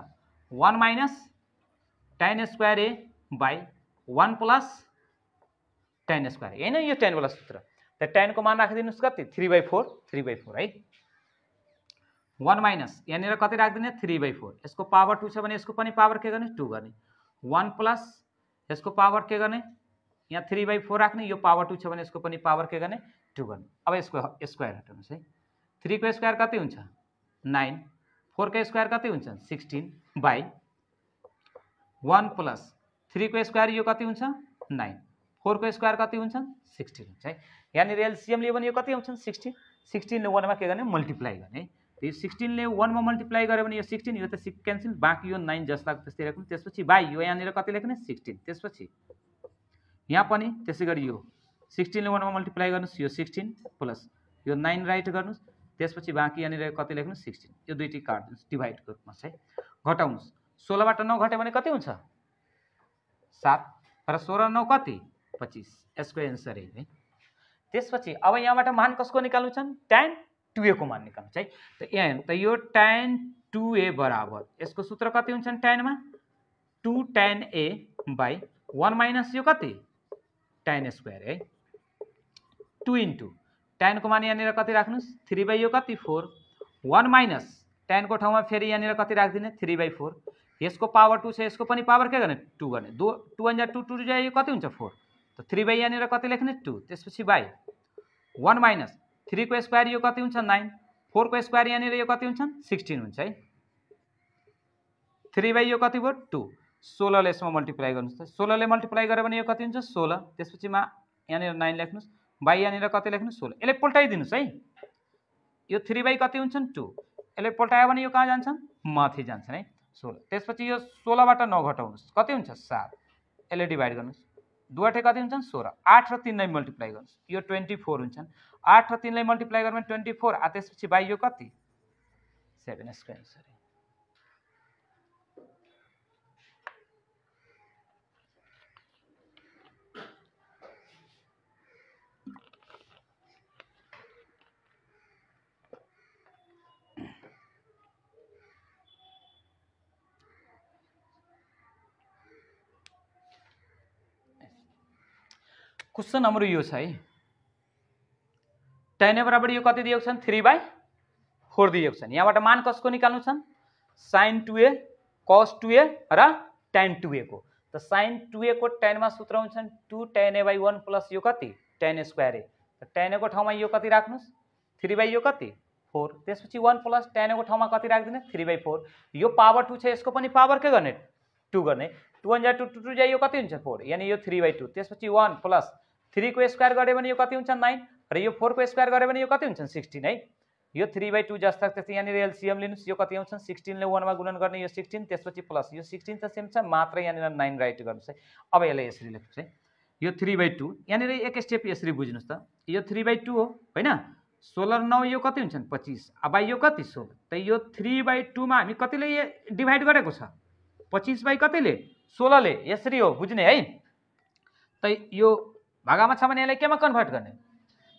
one minus tan square A by one plus tan square होइन यो टेनवाला सूत्र त टेनको मान राखिदिनुहोस् कति three by four three by four है वान माइनस यहाँनिर कति राखिदिने थ्री बाई फोर यसको पावर टू छ भने यसको पनि पावर के गर्ने टू गर्ने वान प्लस यसको पावर के गर्ने यहाँ थ्री बाई फोर राख्ने यो पावर टू छ भने यसको पनि पावर के गर्ने टू गर्ने अब यसको स्क्वायर हटाउनुहोस् है थ्रीको स्क्वायर कति हुन्छ नाइन फोरको स्क्वायर कति हुन्छ सिक्सटिन बाई वान प्लस थ्रीको स्क्वायर यो कति हुन्छ नाइन फोरको स्क्वायर कति हुन्छ सिक्सटिन हुन्छ है यहाँनिर एलसिएम लियो भने यो कति आउँछ सिक्सटिन सिक्सटिन वानमा के गर्ने मल्टिप्लाई गर्ने यो सिक्सटिनले वानमा मल्टिप्लाई गऱ्यो भने यो सिक्सटिन यो त सिक्स क्यान्सिल बाँकी यो नाइन जस्ता त्यस्तै लेख्नु त्यसपछि बाई यो यहाँनिर कति लेख्ने सिक्सटिन त्यसपछि यहाँ पनि त्यसै गरी यो सिक्सटिनले वानमा मल्टिप्लाई गर्नुहोस् यो सिक्सटिन प्लस यो नाइन राइट गर्नुहोस् त्यसपछि बाँकी यहाँनिर कति लेख्नु सिक्सटिन यो दुइटै काट्नुहोस् डिभाइडको रूपमा चाहिँ घटाउनुहोस् सोह्रबाट नौ घट्यो भने कति हुन्छ सात र सोह्र नौ कति पच्चिस यसको एन्सर है त्यसपछि अब यहाँबाट मान कसको निकाल्नु छन् टेन टू ए को मान निकाल्नु है तो एन तो टेन टू ए बराबर इसको सूत्र कति टेन में two tan A by one minus ये कति tan square two into tan को मान यहाँ कति राख्स थ्री बाई कति फोर वन माइनस ठाव में फिर यहाँ कति राखिदिने थ्री बाई फोर इसको पावर टू से इसको पावर के करने टू करने दो टू अन्जा टू टू जाए कति हो फोर तो थ्री बाई यहाँ कति लेखने टू ते बाई वन माइनस थ्रीको स्क्वायर यो कति हुन्छ नाइन फोरको स्क्वायर यहाँनिर यो कति हुन्छ सिक्सटिन हुन्छ है थ्री बाई यो कति भयो टू सोह्रले यसमा मल्टिप्लाई गर्नुहोस् त सोह्रले मल्टिप्लाई गर्यो भने यो कति हुन्छ सोह्र त्यसपछिमा मा यहाँनिर नाइन लेख्नुहोस् बाई यहाँनिर कति लेख्नुहोस् सोह्र यसले पल्टाइदिनुहोस् है यो थ्री बाई कति हुन्छन् टू यसले पल्टायो भने यो कहाँ जान्छन् माथि जान्छन् है सोह्र त्यसपछि यो सोह्रबाट नघटाउनुहोस् कति हुन्छ सात यसले डिभाइड गर्नुहोस् दुईवटै कति हुन्छन् सोह्र आठ र तिनलाई मल्टिप्लाई गर्नुहोस् यो ट्वेन्टी फोर हुन्छन् आठ र तिनलाई मल्टिप्लाई गर्यो भने ट्वेन्टी फोर त्यसपछि बाई यो कति सेभेन स्क्वायर क्वेसन हाम्रो यो छ है ए बराबर यो कति दिएको छन् थ्री बाई फोर दिएको छन् यहाँबाट मान कसको निकाल्नु छन् sign two A cos two ए र टेन टु ए को त साइन टु ए को टेनमा सूत्र हुन्छन् two tan A by one plus यो कति टेन स्क्वायर ए त टेन एको ठाउँमा यो कति राख्नुहोस् थ्री बाई यो कति फोर त्यसपछि वान प्लस टेन एको ठाउँमा कति राखिदिने थ्री बाई फोर यो पावर टू छ यसको पनि पावर के गर्ने टू गर्ने टु वान जा टू टू टू जा यो कति हुन्छ फोर यानि यो थ्री बाई टू त्यसपछि वान प्लस थ्रीको स्क्वायर गऱ्यो भने यो कति हुन्छ नाइन र यो फोरको स्क्वायर गऱ्यो भने यो कति हुन्छ सिक्सटिन है यो थ्री बाई टू जस्ता त्यस्तै यहाँनिर एलसिएम लिनुहोस् यो कति आउँछ सिक्सटिनले वानमा गुणन गर्ने यो सिक्सटिन त्यसपछि प्लस यो सिक्सटिन त सेम छ मात्र यहाँनिर नाइन राइट गर्नुहोस् है अब यसलाई यसरी लेख्नुहोस् है यो थ्री बाई टू यहाँनिर एक स्टेप यसरी बुझ्नुहोस् त यो थ्री बाई टू हो होइन सोह्र नौ यो कति हुन्छन् पच्चिस अब यो कति सोह्र त यो थ्री बाई टूमा हामी कतिले डिभाइड गरेको छ पच्चिस बाई कतिले सोह्रले यसरी हो बुझ्ने है त यो भागामा छ भने यसलाई केमा कन्भर्ट गर्ने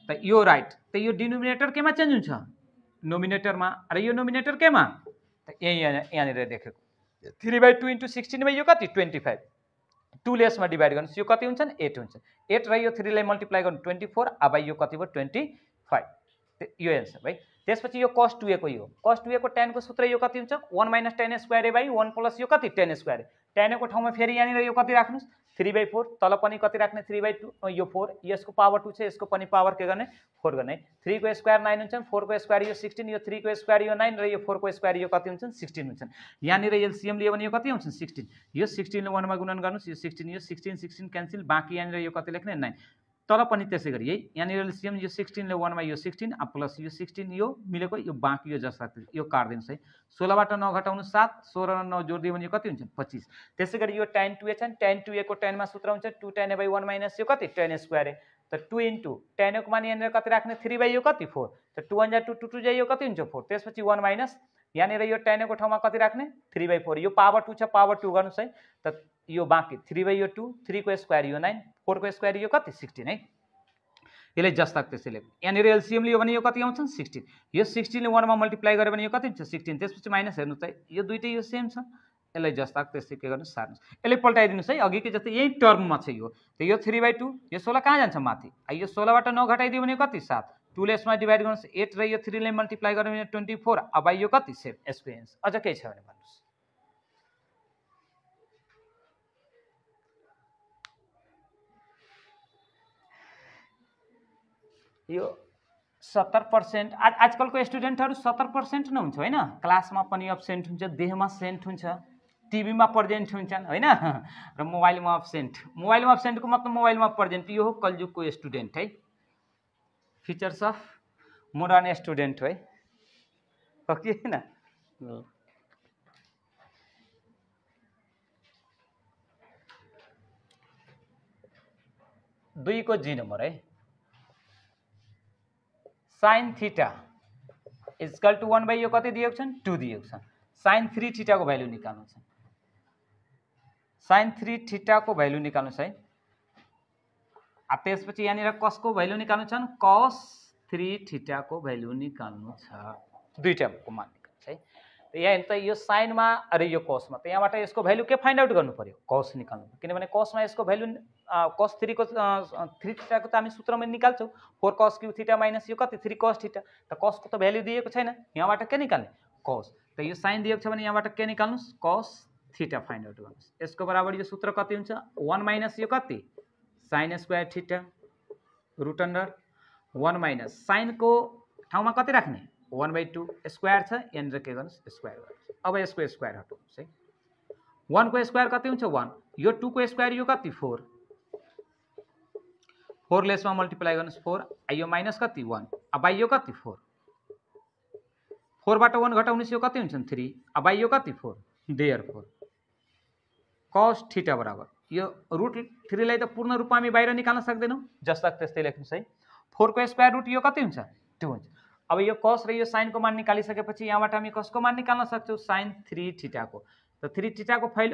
त यो राइट त यो डिनोमिनेटर केमा चेन्ज हुन्छ नोमिनेटरमा अरे यो नोमिनेटर केमा त यहाँ यहाँनिर देखेको थ्री बाई टू इन्टु सिक्सटिनमा यो कति ट्वेन्टी फाइभ टु लेसमा डिभाइड गर्नुहोस् यो कति हुन्छन् एट हुन्छ एट र यो थ्रीलाई मल्टिप्लाई गर्नु ट्वेन्टी फोर अब यो कति भयो ट्वेन्टी फाइभ यो एन्सर है त्यसपछि यो कस टु एको यो कस टु एको टेनको सूत्र यो कति हुन्छ one minus tan square A by one plus यो कति टेन स्क्वायर टेनको ठाउँमा फेरि यहाँनिर यो कति राख्नुहोस् थ्री बाई फोर तल पनि कति राख्ने थ्री बाई टू यो फोर यसको पावर टू छ यसको पनि पावर के गर्ने फोर गर्ने थ्रीको स्क्वायर नाइन हुन्छन् फोरको स्क्वायर यो सिक्सटिन यो थ्रीको स्क्वायर यो नाइन र यो फोरको स्क्वायर यो कति हुन्छन् सिक्सटिन हुन्छन् यहाँनिर एलसिएम लियो भने यो कति हुन्छन् सिक्सटिन यो सिक्सटिनले वानमा गुणन गर्नुहोस् यो सिक्सटिन यो सिक्सटिन सिक्सटिन क्यान्सिल बाँकी यहाँनिर यो कति लेख्ने नाइन तर पनि त्यसै गरी यही यहाँनिर सेम यो सिक्सटिनले वानमा यो सिक्सटिन प्लस यो सिक्सटिन यो मिलेको यो बाँकी यो जस्ता यो काटिदिनुहोस् है सोह्रबाट नौ घटाउनु सात सोह्र र नौ जोडिदियो भने यो कति हुन्छ पच्चिस त्यसै गरी यो टेन टु ए छन् टेन टु एको टेनमा सूत्र हुन्छ two tan A by one minus यो कति टेन स्क्वायर ए त टु इन्टू टेन एको मान यहाँनिर कति राख्ने थ्री बाई यो कति फोर त टु वान जा टू टू टू जा यो कति हुन्छ फोर त्यसपछि वान माइनस यहाँनिर यो टेनको ठाउँमा कति राख्ने थ्री बाई फोर यो पावर टू छ पावर टू गर्नुहोस् है त यो बाँकी थ्री बाई यो टू थ्रीको स्क्वायर यो नाइन फोरको स्क्वायर यो कति सिक्सटिन है यसलाई जस्ताक त्यसैले यहाँनिर एलसिएम लियो भने यो कति आउँछ सिक्सटिन यो सिक्सटिनले वानमा मल्टिप्लाई गर्यो भने यो कति हुन्छ सिक्सटिन त्यसपछि माइनस हेर्नु त यो दुइटै यो सेम छ यसलाई जस्ता त्यसै के गर्नु सार्नुहोस् यसले पल्टाइदिनुहोस् है अघिकै जस्तै यही टर्ममा छ यो त यो थ्री बाई टू यो सोह्र कहाँ जान्छ माथि यो सोह्रबाट नघटाइदियो भने कति सात टूले यसमा डिभाइड गर्नुहोस् एट र यो थ्रीले मल्टिप्लाई गर्यो भने ट्वेन्टी फोर अब यो कति सेभ एक्सपिरियन्स अझ केही छ भने भन्नुहोस् यो सत्तर पर्सेन्ट आज आजकलको स्टुडेन्टहरू सत्तर पर्सेन्ट नै हुन्छ होइन क्लासमा पनि एब्सेन्ट हुन्छ देहमा सेन्ट हुन्छ टिभीमा प्रेजेन्ट हुन्छन् होइन र मोबाइलमा एब्सेन्ट मोबाइलमा एब्सेन्टको मतलब मोबाइलमा प्रेजेन्ट यो हो कलयुगको स्टुडेन्ट है फिचर्स अफ मोडर्न स्टुडेन्ट है हो कि होइन दुईको जी नम्बर है sine theta equal to one by यो कति दिएको छन् टू दिएको छन् साइन थ्री ठिटाको भ्यालु निकाल्नु छ साइन थ्री ठिटाको भ्यालु छ है अब त्यसपछि यहाँनिर कसको भ्यालु निकाल्नु छन् कस थ्री थिटाको भ्यालु निकाल्नु छ दुईवटाको मान निकाल्नुहोस् है यहाँ त यो साइनमा अरे यो कसमा त यहाँबाट यसको भ्यालु के फाइन्ड आउट गर्नु पऱ्यो कस निकाल्नु किनभने कसमा यसको भ्यालु कस थ्रीको थ्री थिटाको त हामी सूत्रमा निकाल्छौँ फोर कस क्यु थिटा माइनस यो कति थ्री कस थिटा त कसको त भ्याल्यु दिएको छैन यहाँबाट के निकाल्ने कस त यो साइन दिएको छ भने यहाँबाट के निकाल्नुहोस् कस थिटा फाइन्ड आउट गर्नुहोस् यसको बराबर यो सूत्र कति हुन्छ वान माइनस यो कति sine square theta root under one minus साइनको ठाउँमा कति राख्ने वान बाई टू स्क्वायर छ यहाँनिर के गर्नुहोस् स्क्वायर गर्नुहोस् अब यसको स्क्वायर हटाउनुहोस् है वानको स्क्वायर कति हुन्छ वान यो टूको स्क्वायर यो कति फोर फोर लेसमा मल्टिप्लाई गर्नुहोस् फोर आइयो माइनस कति वान अब आइयो कति फोर फोरबाट वान घटाउनुहोस् यो कति हुन्छ थ्री अब आइयो कति four there four cos theta बराबर यो रुट थ्रीलाई त पूर्ण रूपमा हामी बाहिर निकाल्न सक्दैनौँ जसलाई त्यस्तै लेख्नुहोस् है फोरको स्क्वायर रुट यो कति हुन्छ त्यो हुन्छ अब यो कस र यो साइनको मान निकालिसकेपछि यहाँबाट हामी कसको मान निकाल्न सक्छौँ साइन थ्री ठिटाको त थ्री ठिटाको फैल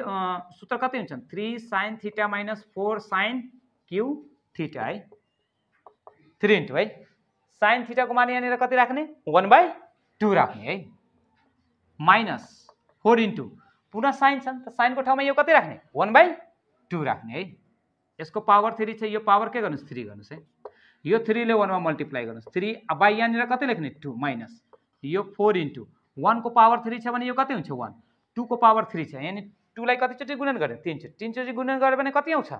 सूत्र कति हुन्छन् three sine theta minus four sine cube theta है थ्री इन्टु है साइन थिटाको मान यहाँनिर कति राख्ने वान बाई टू राख्ने है माइनस फोर इन्टु पुनः साइन छन् त साइनको ठाउँमा यो कति राख्ने वान बाई टू राख्ने है यसको पावर थ्री छ यो पावर के गर्नुहोस् थ्री गर्नुहोस् है यो थ्रीले वानमा मल्टिप्लाई गर्नुहोस् थ्री बाई यहाँनिर कति लेख्ने टू माइनस यो फोर इन्टु वानको पावर थ्री छ भने यो कति हुन्छ वान टूको पावर थ्री छ यानि टूलाई कतिचोटि गुणन गर्ने तिनचोटि तिनचोटि गुणन गऱ्यो भने कति आउँछ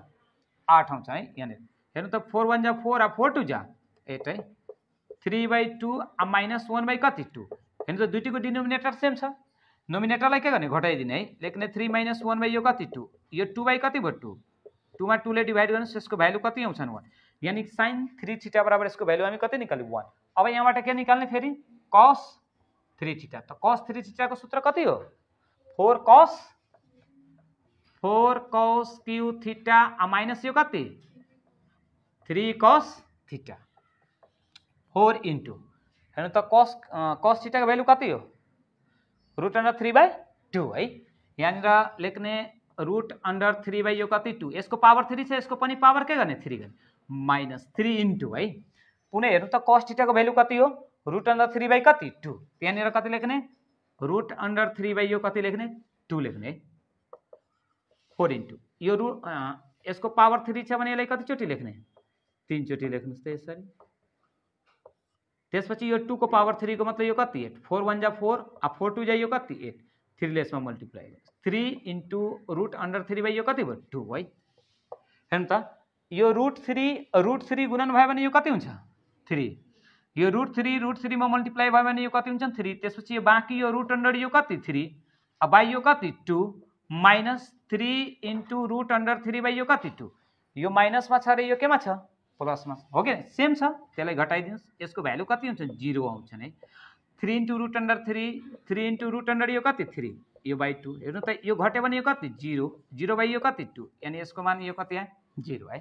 आठ आउँछ है यहाँनिर ना तो फोर वन जा फोर आ फोर टू जा एट है थ्री बाई टू आ माइनस वन बाई कति टू तो दुईटी को डिनोमिनेटर सेम छ नोमिनेटरलाई के गर्ने घटाइदिने हाई लेकिन थ्री माइनस वन बाई योग कति टू टू बाई कति भयो टू टू टूले डिभाइड कर इसको भैल्यू कति आउँछन् वन यानी साइन थ्री छिटा बराबर इसको भैल्यू हम कति निकाल्यौँ वन अब यहाँ के निकाल्ने फिर कस थ्री थीटा तो कस थ्री को सूत्र कति हो फोर कस four cos cube theta minus योग कति three cos theta four into है तो कॉस कॉस थीटा का वैल्यू कति हो root under three by two हाई यहाँ लेखने रुट अंडर थ्री बाई कति टू इसको पावर थ्री से इसको पावर के करने थ्री करने माइनस थ्री इंटू हाई पुनः हेन तो कस टिटाको भेल्यु कति हो रुट अंडर थ्री बाई कति टू यहाँ कति लेखने रुट अंडर थ्री बाई यो कति लेखने टू लेखने फोर इंटू यो रु इसको पावर थ्री छोटी लेखने तिनचोटि लेख्नुहोस् त यसरी त्यसपछि यो टूको पावर थ्रीको मतलब यो कति एट फोर वान जा फोर अब फोर टू जा यो कति एट थ्रीले यसमा मल्टिप्लाई गर्नुहोस् three into root under three by यो कति भयो टू है हेर्नु त यो रुट थ्री रुट थ्री गुणन भयो भने यो कति हुन्छ थ्री यो रुट थ्री रुट थ्रीमा मल्टिप्लाई भयो भने यो कति हुन्छ थ्री त्यसपछि यो बाँकी यो रुट अन्डर यो कति थ्री अब बाई यो कति two minus three into root under three by यो कति टू यो माइनसमा छ अरे यो केमा छ प्लसमा हो क्या सेम छ त्यसलाई घटाइदिनुहोस् यसको भ्यालु कति हुन्छ जिरो आउँछन् है three into root under three three into root under यो कति थ्री यो बाई टू हेर्नु त यो घट्यो भने यो कति जिरो जिरो बाई यो कति टू यानि यसको मान यो कति यहाँ जिरो है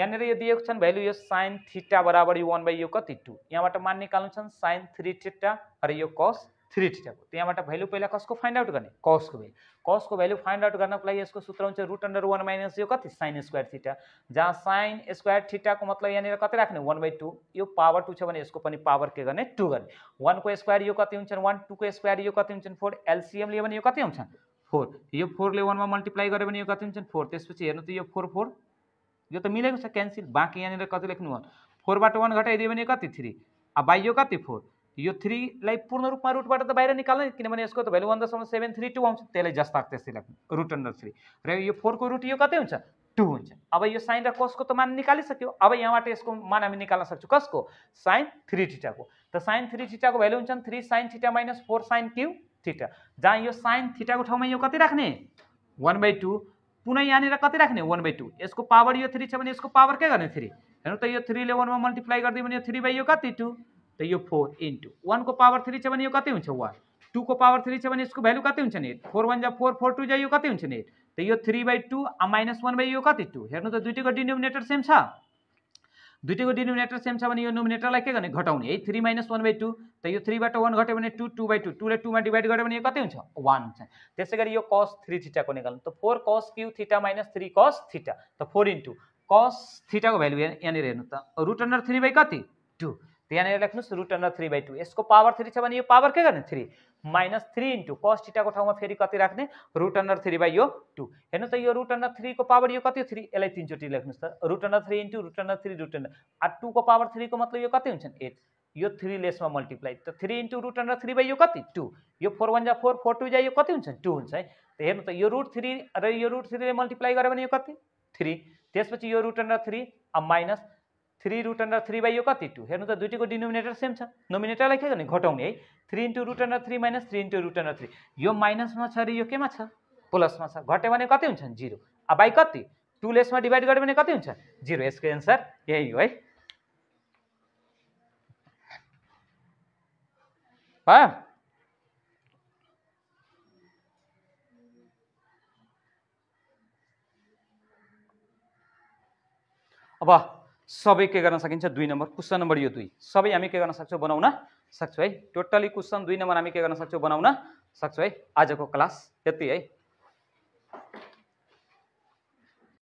यहाँनिर यो दिएको छन् भ्यालु यो साइन थिटा बराबर यो वान बाई यो कति टू यहाँबाट मान निकाल्नु छन् साइन थ्री थिटा र यो कस थ्री ठिटाको त्यहाँबाट भ्यालु पहिला कसको फाइन्ड आउट गर्ने कसको भेल्यु कसको भ्यालु फाइन्ड आउट गर्नको लागि यसको सूत्र हुन्छ रुट अन्डर वान माइनस यो कति साइन स्क्वायर थिटा जहाँ साइन स्क्वायर थिटाको मतलब यहाँनिर कति राख्ने वान बाई टू यो पावर टू छ भने यसको पनि पावर के गर्ने टू गर्ने वानको स्क्वायर यो कति हुन्छ वान टूको स्क्वायर यो कति हुन्छ फोर एलसिएम लियो भने यो कति हुन्छ फोर यो फोरले वानमा मल्टिप्लाई गर्यो भने यो कति हुन्छ फोर त्यसपछि हेर्नु त यो फोर फोर यो त मिलेको छ क्यान्सिल बाँकी यहाँनिर कति लेख्नु वान फोरबाट वान घटाइदियो भने कति थ्री अब बाई यो कति फोर यो थ्रीलाई पूर्ण रूपमा रुटबाट त बाहिर निकाल्ने किनभने यसको त भ्यालु वान दसम्म सेभेन थ्री टू आउँछ त्यसले जस्ता त्यसले रुट अन्डर थ्री र यो फोरको रुट यो कतै हुन्छ टू हुन्छ अब यो साइन र कसको त मान निकालिसक्यो अब यहाँबाट यसको मान हामी निकाल्न सक्छौँ कसको साइन थ्री ठिटाको त साइन थ्री ठिटाको भ्यालु हुन्छ three sine theta minus four sine cube theta जहाँ यो साइन ठिटाको ठाउँमा यो कति राख्ने वान बाई टू पुनः यहाँनिर कति राख्ने वान बाई टू यसको पावर यो थ्री छ भने यसको पावर के गर्ने थ्री हेर्नु त यो थ्रीले वानमा मल्टिप्लाई गरिदियो भने यो थ्री बाई यो कति टू तो ये फोर इंटू वन को पावर थ्री छवन यो कति वन टू को पावर थ्री छ इसको वैल्यू भ्यालु कति एट फोर वन जब फोर फोर टू जाए यो कति हुन्छ eight three by two minus one by कति टू हेर्नु दुटे को डिनोमिनेटर सेम छ दुटे को डिनोमिनेटर सेम छोमिनेटर के गर्ने घटाउने three minus one by two तो थ्री थ्रीबाट वन घटे भने two two by two two two में डिवाइड गए कति हो वन हुन्छ त्यसै कस थ्री को निकल तो four cos cube theta minus three cos theta तो फोर इंटू कस थीटा को वैल्यू यहाँ हे रुट अंडर थ्री बाई कू त्यहाँनिर लेख्नुहोस् root under three by two यसको पावर थ्री छ भने यो पावर के गर्ने थ्री माइनस थ्री इन्टु कस टिटाको ठाउँमा फेरि कति राख्ने रुट अन्डर थ्री बाई यो टू हेर्नुहोस् त यो रुट अन्डर थ्रीको पावर यो कति थ्री यसलाई तिनचोटि लेख्नुहोस् त root under three into root under three root under आ टूको पावर थ्रीको मतलब यो कति हुन्छन् एट यो थ्री लेसमा मल्टिप्लाई त three into root under three by यो कति टू यो फोर वान जा फोर फोर टू जा यो कति हुन्छ टू हुन्छ है त हेर्नु त यो रुट थ्री र यो रुट थ्रीले मल्टिप्लाई गऱ्यो भने यो कति थ्री त्यसपछि यो रुट अन्डर थ्री अब minus three root under three by यो कति टू हेर्नु त दुइटैको डिनोमिनेटर सेम छ नोमिनेटरलाई के गर्ने घटाउने है three into root under three minus three into root under three यो माइनसमा छ र यो केमा छ प्लसमा छ घट्यो भने कति हुन्छ जिरो अब बाई कति टुले यसमा डिभाइड गर्यो भने कति हुन्छ जिरो यसको एन्सर यही हो है भयो अब सबै के गर्न सकिन्छ दुई नम्बर क्वेसन नम्बर यो दुई सबै हामी के गर्न सक्छौँ बनाउन सक्छौँ है टोटली क्वेसन दुई नम्बर हामी के गर्न सक्छौँ बनाउन सक्छौँ है आजको क्लास त्यति है